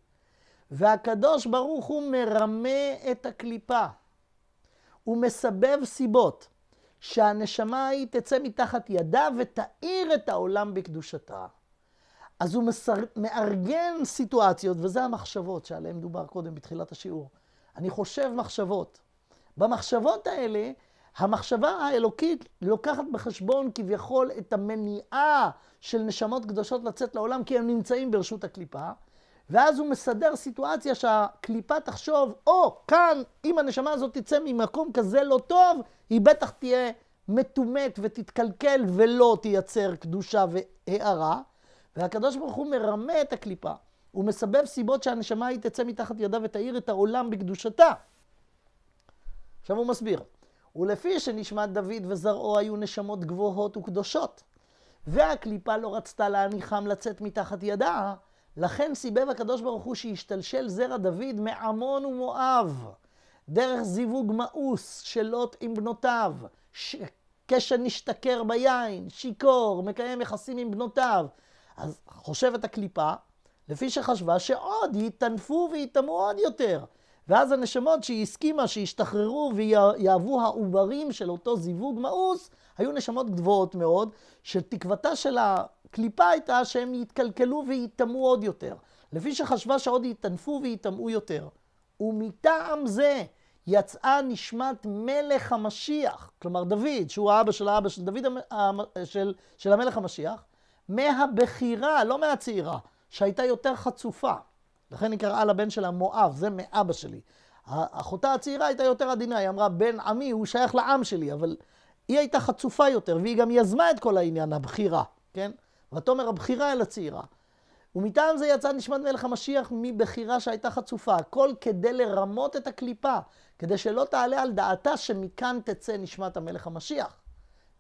Speaker 1: והקדוש ברוך הוא מרמה את הקליפה. הוא מסבב סיבות שהנשמה היא תצא מתחת ידה ותאיר את העולם בקדושתה. אז הוא מסר... מארגן סיטואציות, וזה המחשבות שעליהן דובר קודם בתחילת השיעור. אני חושב מחשבות. במחשבות האלה, המחשבה האלוקית לוקחת בחשבון כביכול את המניעה של נשמות קדושות לצאת לעולם, כי הם נמצאים ברשות הקליפה, ואז הוא מסדר סיטואציה שהקליפה תחשוב, או, oh, כאן, אם הנשמה הזאת תצא ממקום כזה לא טוב, היא בטח תהיה מטומאת ותתקלקל ולא תייצר קדושה והארה. והקדוש ברוך הוא מרמה את הקליפה, הוא מסבב סיבות שהנשמה היא תצא מתחת ידה ותאיר את העולם בקדושתה. עכשיו הוא מסביר. ולפי שנשמת דוד וזרעו היו נשמות גבוהות וקדושות, והקליפה לא רצתה להניחם לצאת מתחת ידה, לכן סיבב הקדוש ברוך הוא שהשתלשל זרע דוד מעמון ומואב, דרך זיווג מאוס של לוט עם בנותיו, ש... קשן נשתכר ביין, שיכור, מקיים יחסים עם בנותיו. אז חושבת הקליפה, לפי שחשבה שעוד יטנפו ויטמאו עוד יותר. ואז הנשמות שהיא הסכימה שישתחררו ויהוו העוברים של אותו זיווג מאוס, היו נשמות גבוהות מאוד, שתקוותה של הקליפה הייתה שהם יתקלקלו וייטמעו עוד יותר. לפי שחשבה שעוד ייטנפו וייטמעו יותר. ומטעם זה יצאה נשמת מלך המשיח, כלומר דוד, שהוא האבא של האבא של דוד, של, של המלך המשיח, מהבכירה, לא מהצעירה, שהייתה יותר חצופה. לכן היא קראה לבן שלה מואב, זה מאבא שלי. אחותה הצעירה הייתה יותר עדינה, היא אמרה, בן עמי, הוא שייך לעם שלי, אבל היא הייתה חצופה יותר, והיא גם יזמה את כל העניין, הבחירה, כן? ותאמר הבחירה אל הצעירה. ומטעם זה יצא נשמת מלך המשיח מבחירה שהייתה חצופה, הכל כדי לרמות את הקליפה, כדי שלא תעלה על דעתה שמכאן תצא נשמת המלך המשיח.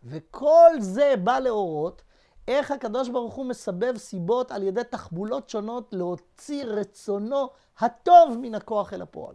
Speaker 1: וכל זה בא להורות איך הקדוש ברוך הוא מסבב סיבות על ידי תחבולות שונות להוציא רצונו הטוב מן הכוח אל הפועל.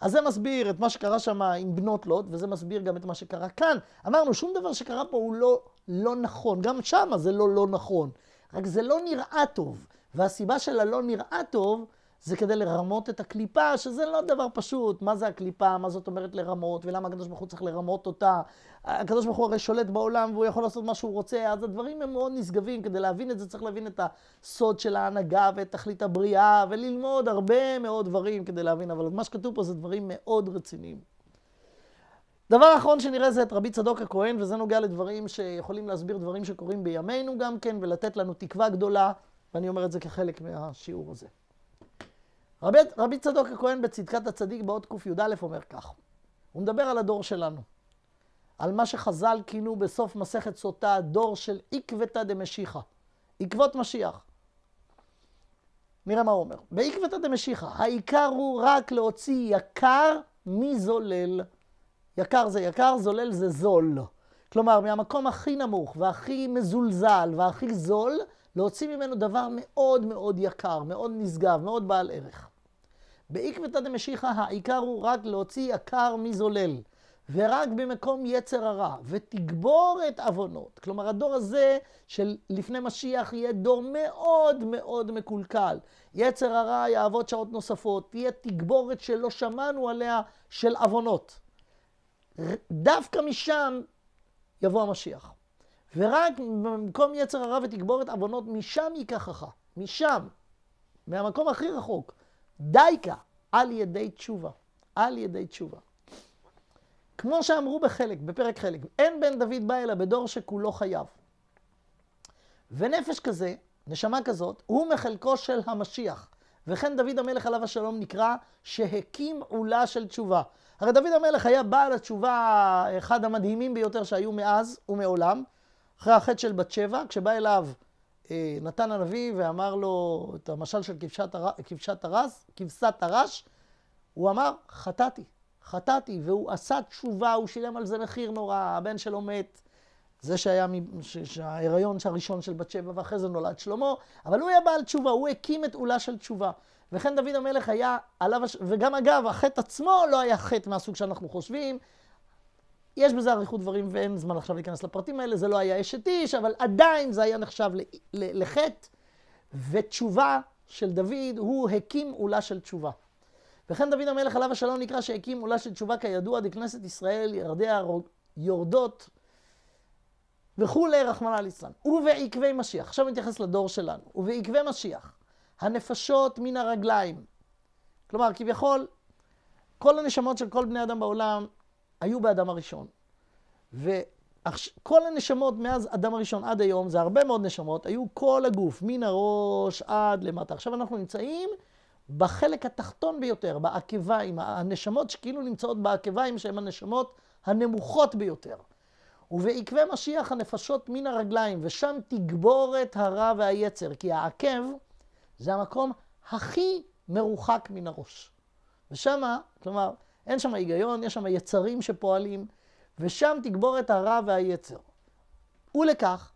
Speaker 1: אז זה מסביר את מה שקרה שם עם בנות לוט, וזה מסביר גם את מה שקרה כאן. אמרנו, שום דבר שקרה פה הוא לא, לא נכון. גם שם זה לא לא נכון. רק זה לא נראה טוב. והסיבה של הלא נראה טוב, זה כדי לרמות את הקליפה, שזה לא דבר פשוט. מה זה הקליפה? מה זאת אומרת לרמות? ולמה הקדוש ברוך הוא צריך לרמות אותה? הקדוש ברוך הוא הרי שולט בעולם והוא יכול לעשות מה שהוא רוצה, אז הדברים הם מאוד נשגבים. כדי להבין את זה צריך להבין את הסוד של ההנהגה ואת תכלית הבריאה, וללמוד הרבה מאוד דברים כדי להבין. אבל מה שכתוב פה זה דברים מאוד רציניים. דבר אחרון שנראה זה את רבי צדוק הכהן, וזה נוגע לדברים שיכולים להסביר דברים שקורים בימינו גם כן, ולתת לנו תקווה גדולה, ואני אומר את זה כחלק מהשיעור הזה. רבי, רבי צדוק הכהן בצדקת הצדיק באות קי"א אומר כך, הוא מדבר על הדור שלנו, על מה שחז"ל כינו בסוף מסכת סוטה, דור של עקבתא דמשיחא, עקבות משיח. נראה מה הוא אומר. בעקבתא דמשיחא, העיקר הוא רק להוציא יקר מזולל. יקר זה יקר, זולל זה זול. כלומר, מהמקום הכי נמוך והכי מזולזל והכי זול, להוציא ממנו דבר מאוד מאוד יקר, מאוד נשגב, מאוד בעל ערך. בעקבתא דמשיחא העיקר הוא רק להוציא יקר מזולל, ורק במקום יצר הרע, ותגבור את עוונות. כלומר, הדור הזה של לפני משיח יהיה דור מאוד מאוד מקולקל. יצר הרע יעבוד שעות נוספות, תהיה תגבורת שלא שמענו עליה של עוונות. דווקא משם יבוא המשיח. ורק במקום יצר הרע ותגבור את עוונות, משם ייקחך, משם, מהמקום הכי רחוק, דייקה, על ידי תשובה. על ידי תשובה. כמו שאמרו בחלק, בפרק חלק, אין בן דוד בא אלא בדור שכולו חייב. ונפש כזה, נשמה כזאת, הוא מחלקו של המשיח. וכן דוד המלך עליו השלום נקרא שהקים עולה של תשובה. הרי דוד המלך היה בעל התשובה אחד המדהימים ביותר שהיו מאז ומעולם, אחרי החטא של בת שבע, כשבא אליו אה, נתן הנביא ואמר לו את המשל של כבשת, הר... כבשת הרס, כבשת הרש, הוא אמר, חטאתי, חטאתי, והוא עשה תשובה, הוא שילם על זה מחיר נורא, הבן שלו מת. זה שהיה ההיריון הראשון של בת שבע ואחרי זה נולד שלמה, אבל הוא היה בעל תשובה, הוא הקים את עולה של תשובה. וכן דוד המלך היה עליו, וגם אגב, החטא עצמו לא היה חטא מהסוג שאנחנו חושבים, יש בזה אריכות דברים ואין זמן עכשיו להיכנס לפרטים האלה, זה לא היה אשת איש, אבל עדיין זה היה נחשב לחטא, ותשובה של דוד הוא הקים עולה של תשובה. וכן דוד המלך עליו השלום נקרא שהקים עולה של תשובה כידוע, דכנסת ישראל ירדיה יורדות וכולי, רחמנא ליצלן. ובעקבי משיח, עכשיו מתייחס לדור שלנו, ובעקבי משיח, הנפשות מן הרגליים. כלומר, כביכול, כל הנשמות של כל בני אדם בעולם היו באדם הראשון. וכל הנשמות מאז אדם הראשון עד היום, זה הרבה מאוד נשמות, היו כל הגוף, מן הראש עד למטה. עכשיו אנחנו נמצאים בחלק התחתון ביותר, בעקביים, הנשמות שכאילו נמצאות בעקביים, שהן הנשמות הנמוכות ביותר. ובעקבי משיח הנפשות מן הרגליים, ושם תגבורת הרע והיצר, כי העקב זה המקום הכי מרוחק מן הראש. ושמה, כלומר, אין שם היגיון, יש שם יצרים שפועלים, ושם תגבור את הרע והיצר. ולכך,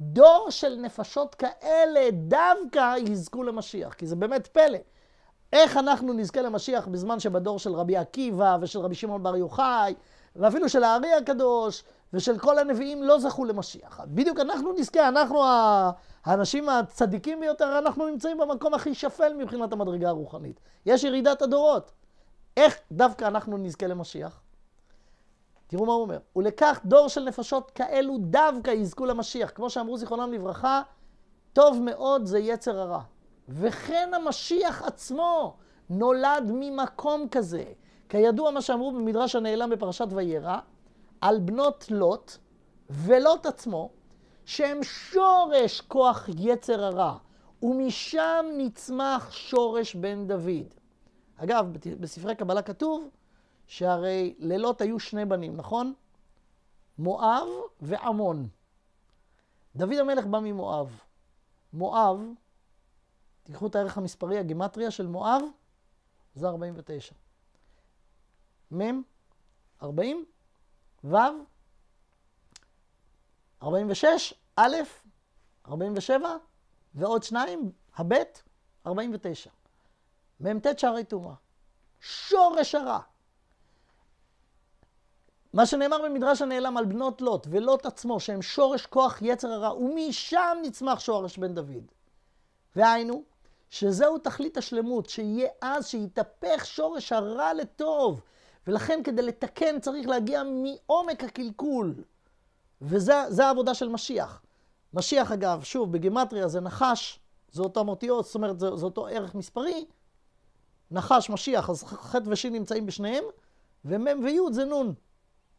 Speaker 1: דור של נפשות כאלה דווקא יזכו למשיח, כי זה באמת פלא. איך אנחנו נזכה למשיח בזמן שבדור של רבי עקיבא ושל רבי שמעון בר יוחאי, ואפילו של הארי הקדוש ושל כל הנביאים לא זכו למשיח. בדיוק אנחנו נזכה, אנחנו האנשים הצדיקים ביותר, אנחנו נמצאים במקום הכי שפל מבחינת המדרגה הרוחנית. יש ירידת הדורות. איך דווקא אנחנו נזכה למשיח? תראו מה הוא אומר. ולכך דור של נפשות כאלו דווקא יזכו למשיח. כמו שאמרו זיכרונם לברכה, טוב מאוד זה יצר הרע. וכן המשיח עצמו נולד ממקום כזה. כידוע מה שאמרו במדרש הנעלם בפרשת וירא, על בנות לוט ולוט עצמו, שהם שורש כוח יצר הרע, ומשם נצמח שורש בן דוד. אגב, בספרי קבלה כתוב שהרי ללוט היו שני בנים, נכון? מואב ועמון. דוד המלך בא ממואב. מואב, תיקחו את הערך המספרי, הגימטריה של מואב, זה 49. מ' 40, ו' 46, א' 47, ועוד שניים, הב' 49. מ"ט שערי טומאה. שורש הרע. מה שנאמר במדרש הנעלם על בנות לוט ולוט עצמו, שהם שורש כוח יצר הרע, ומשם נצמח שורש בן דוד. והיינו, שזהו תכלית השלמות, שיהיה אז שיתהפך שורש הרע לטוב. ולכן כדי לתקן צריך להגיע מעומק הקלקול. וזו העבודה של משיח. משיח אגב, שוב, בגימטריה זה נחש, זה אותם אותיות, זאת אומרת זה, זה אותו ערך מספרי, נחש, משיח, אז ח' וש' נמצאים בשניהם, ומ' וי' זה נ',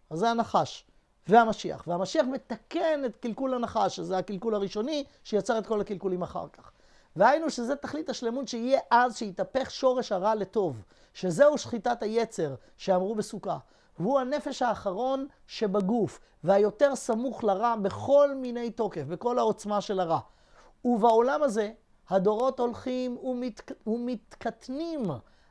Speaker 1: אז זה הנחש. והמשיח. והמשיח מתקן את קלקול הנחש, שזה הקלקול הראשוני שיצר את כל הקלקולים אחר כך. והיינו שזה תכלית השלמות שיהיה אז שיתהפך שורש הרע לטוב, שזהו שחיטת היצר שאמרו בסוכה. והוא הנפש האחרון שבגוף, והיותר סמוך לרע בכל מיני תוקף, בכל העוצמה של הרע. ובעולם הזה הדורות הולכים ומת, ומתקטנים,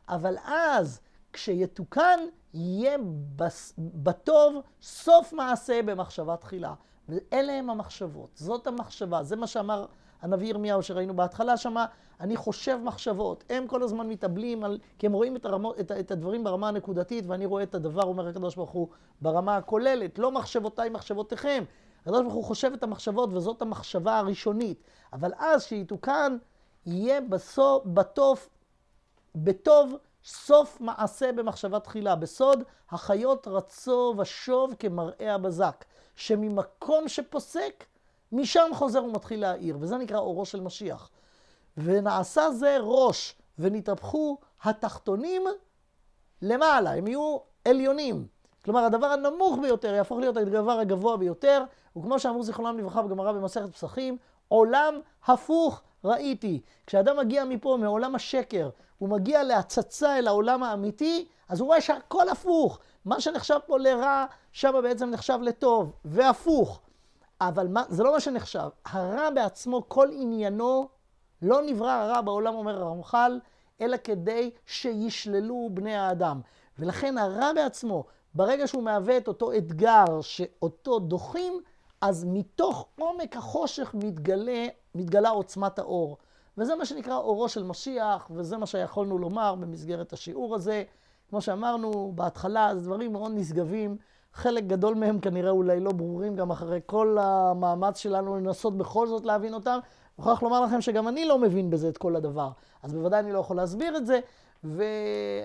Speaker 1: אבל אז כשיתוקן, יהיה בס, בטוב סוף מעשה במחשבה תחילה. ואלה הם המחשבות, זאת המחשבה, זה מה שאמר הנביא ירמיהו שראינו בהתחלה שם, אני חושב מחשבות. הם כל הזמן מתאבלים על, כי הם רואים את, הרמות, את, את הדברים ברמה הנקודתית, ואני רואה את הדבר, אומר הקדוש ברוך הוא, ברמה הכוללת, לא מחשבותיי מחשבותיכם. הקדוש ברוך הוא חושב את המחשבות, וזאת המחשבה הראשונית. אבל אז שיתוקן יהיה בסוף, בטוב, בטוב סוף מעשה במחשבה תחילה. בסוד החיות רצו ושוב כמראה הבזק, שממקום שפוסק, משם חוזר ומתחיל להעיר, וזה נקרא אורו של משיח. ונעשה זה ראש, ונתהפכו התחתונים למעלה, הם יהיו עליונים. כלומר, הדבר הנמוך ביותר יהפוך להיות הדבר הגבוה ביותר, וכמו שאמרו זיכרונם לברכה בגמרא במסכת פסחים, עולם הפוך ראיתי. כשאדם מגיע מפה, מעולם השקר, הוא מגיע להצצה אל העולם האמיתי, אז הוא רואה שהכל הפוך. מה שנחשב פה לרע, שם בעצם נחשב לטוב, והפוך. אבל מה, זה לא מה שנחשב. הרע בעצמו, כל עניינו, לא נברא הרע בעולם, אומר הרמח"ל, אלא כדי שישללו בני האדם. ולכן הרע בעצמו, ברגע שהוא מהווה את אותו אתגר שאותו דוחים, אז מתוך עומק החושך מתגלה, מתגלה עוצמת האור. וזה מה שנקרא אורו של משיח, וזה מה שיכולנו לומר במסגרת השיעור הזה. כמו שאמרנו בהתחלה, זה דברים מאוד נשגבים. חלק גדול מהם כנראה אולי לא ברורים, גם אחרי כל המאמץ שלנו לנסות בכל זאת להבין אותם. אני מוכרח לומר לכם שגם אני לא מבין בזה את כל הדבר, אז בוודאי אני לא יכול להסביר את זה. ו...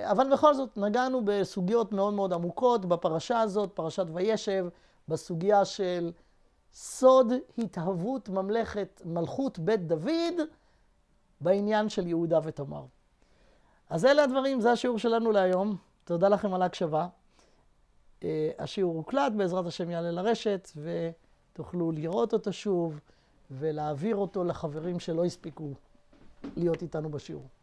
Speaker 1: אבל בכל זאת, נגענו בסוגיות מאוד מאוד עמוקות בפרשה הזאת, פרשת וישב, בסוגיה של... סוד התהוות ממלכת, מלכות בית דוד בעניין של יהודה ותמר. אז אלה הדברים, זה השיעור שלנו להיום. תודה לכם על ההקשבה. אה, השיעור הוקלט, בעזרת השם יעלה לרשת, ותוכלו לראות אותו שוב ולהעביר אותו לחברים שלא הספיקו להיות איתנו בשיעור.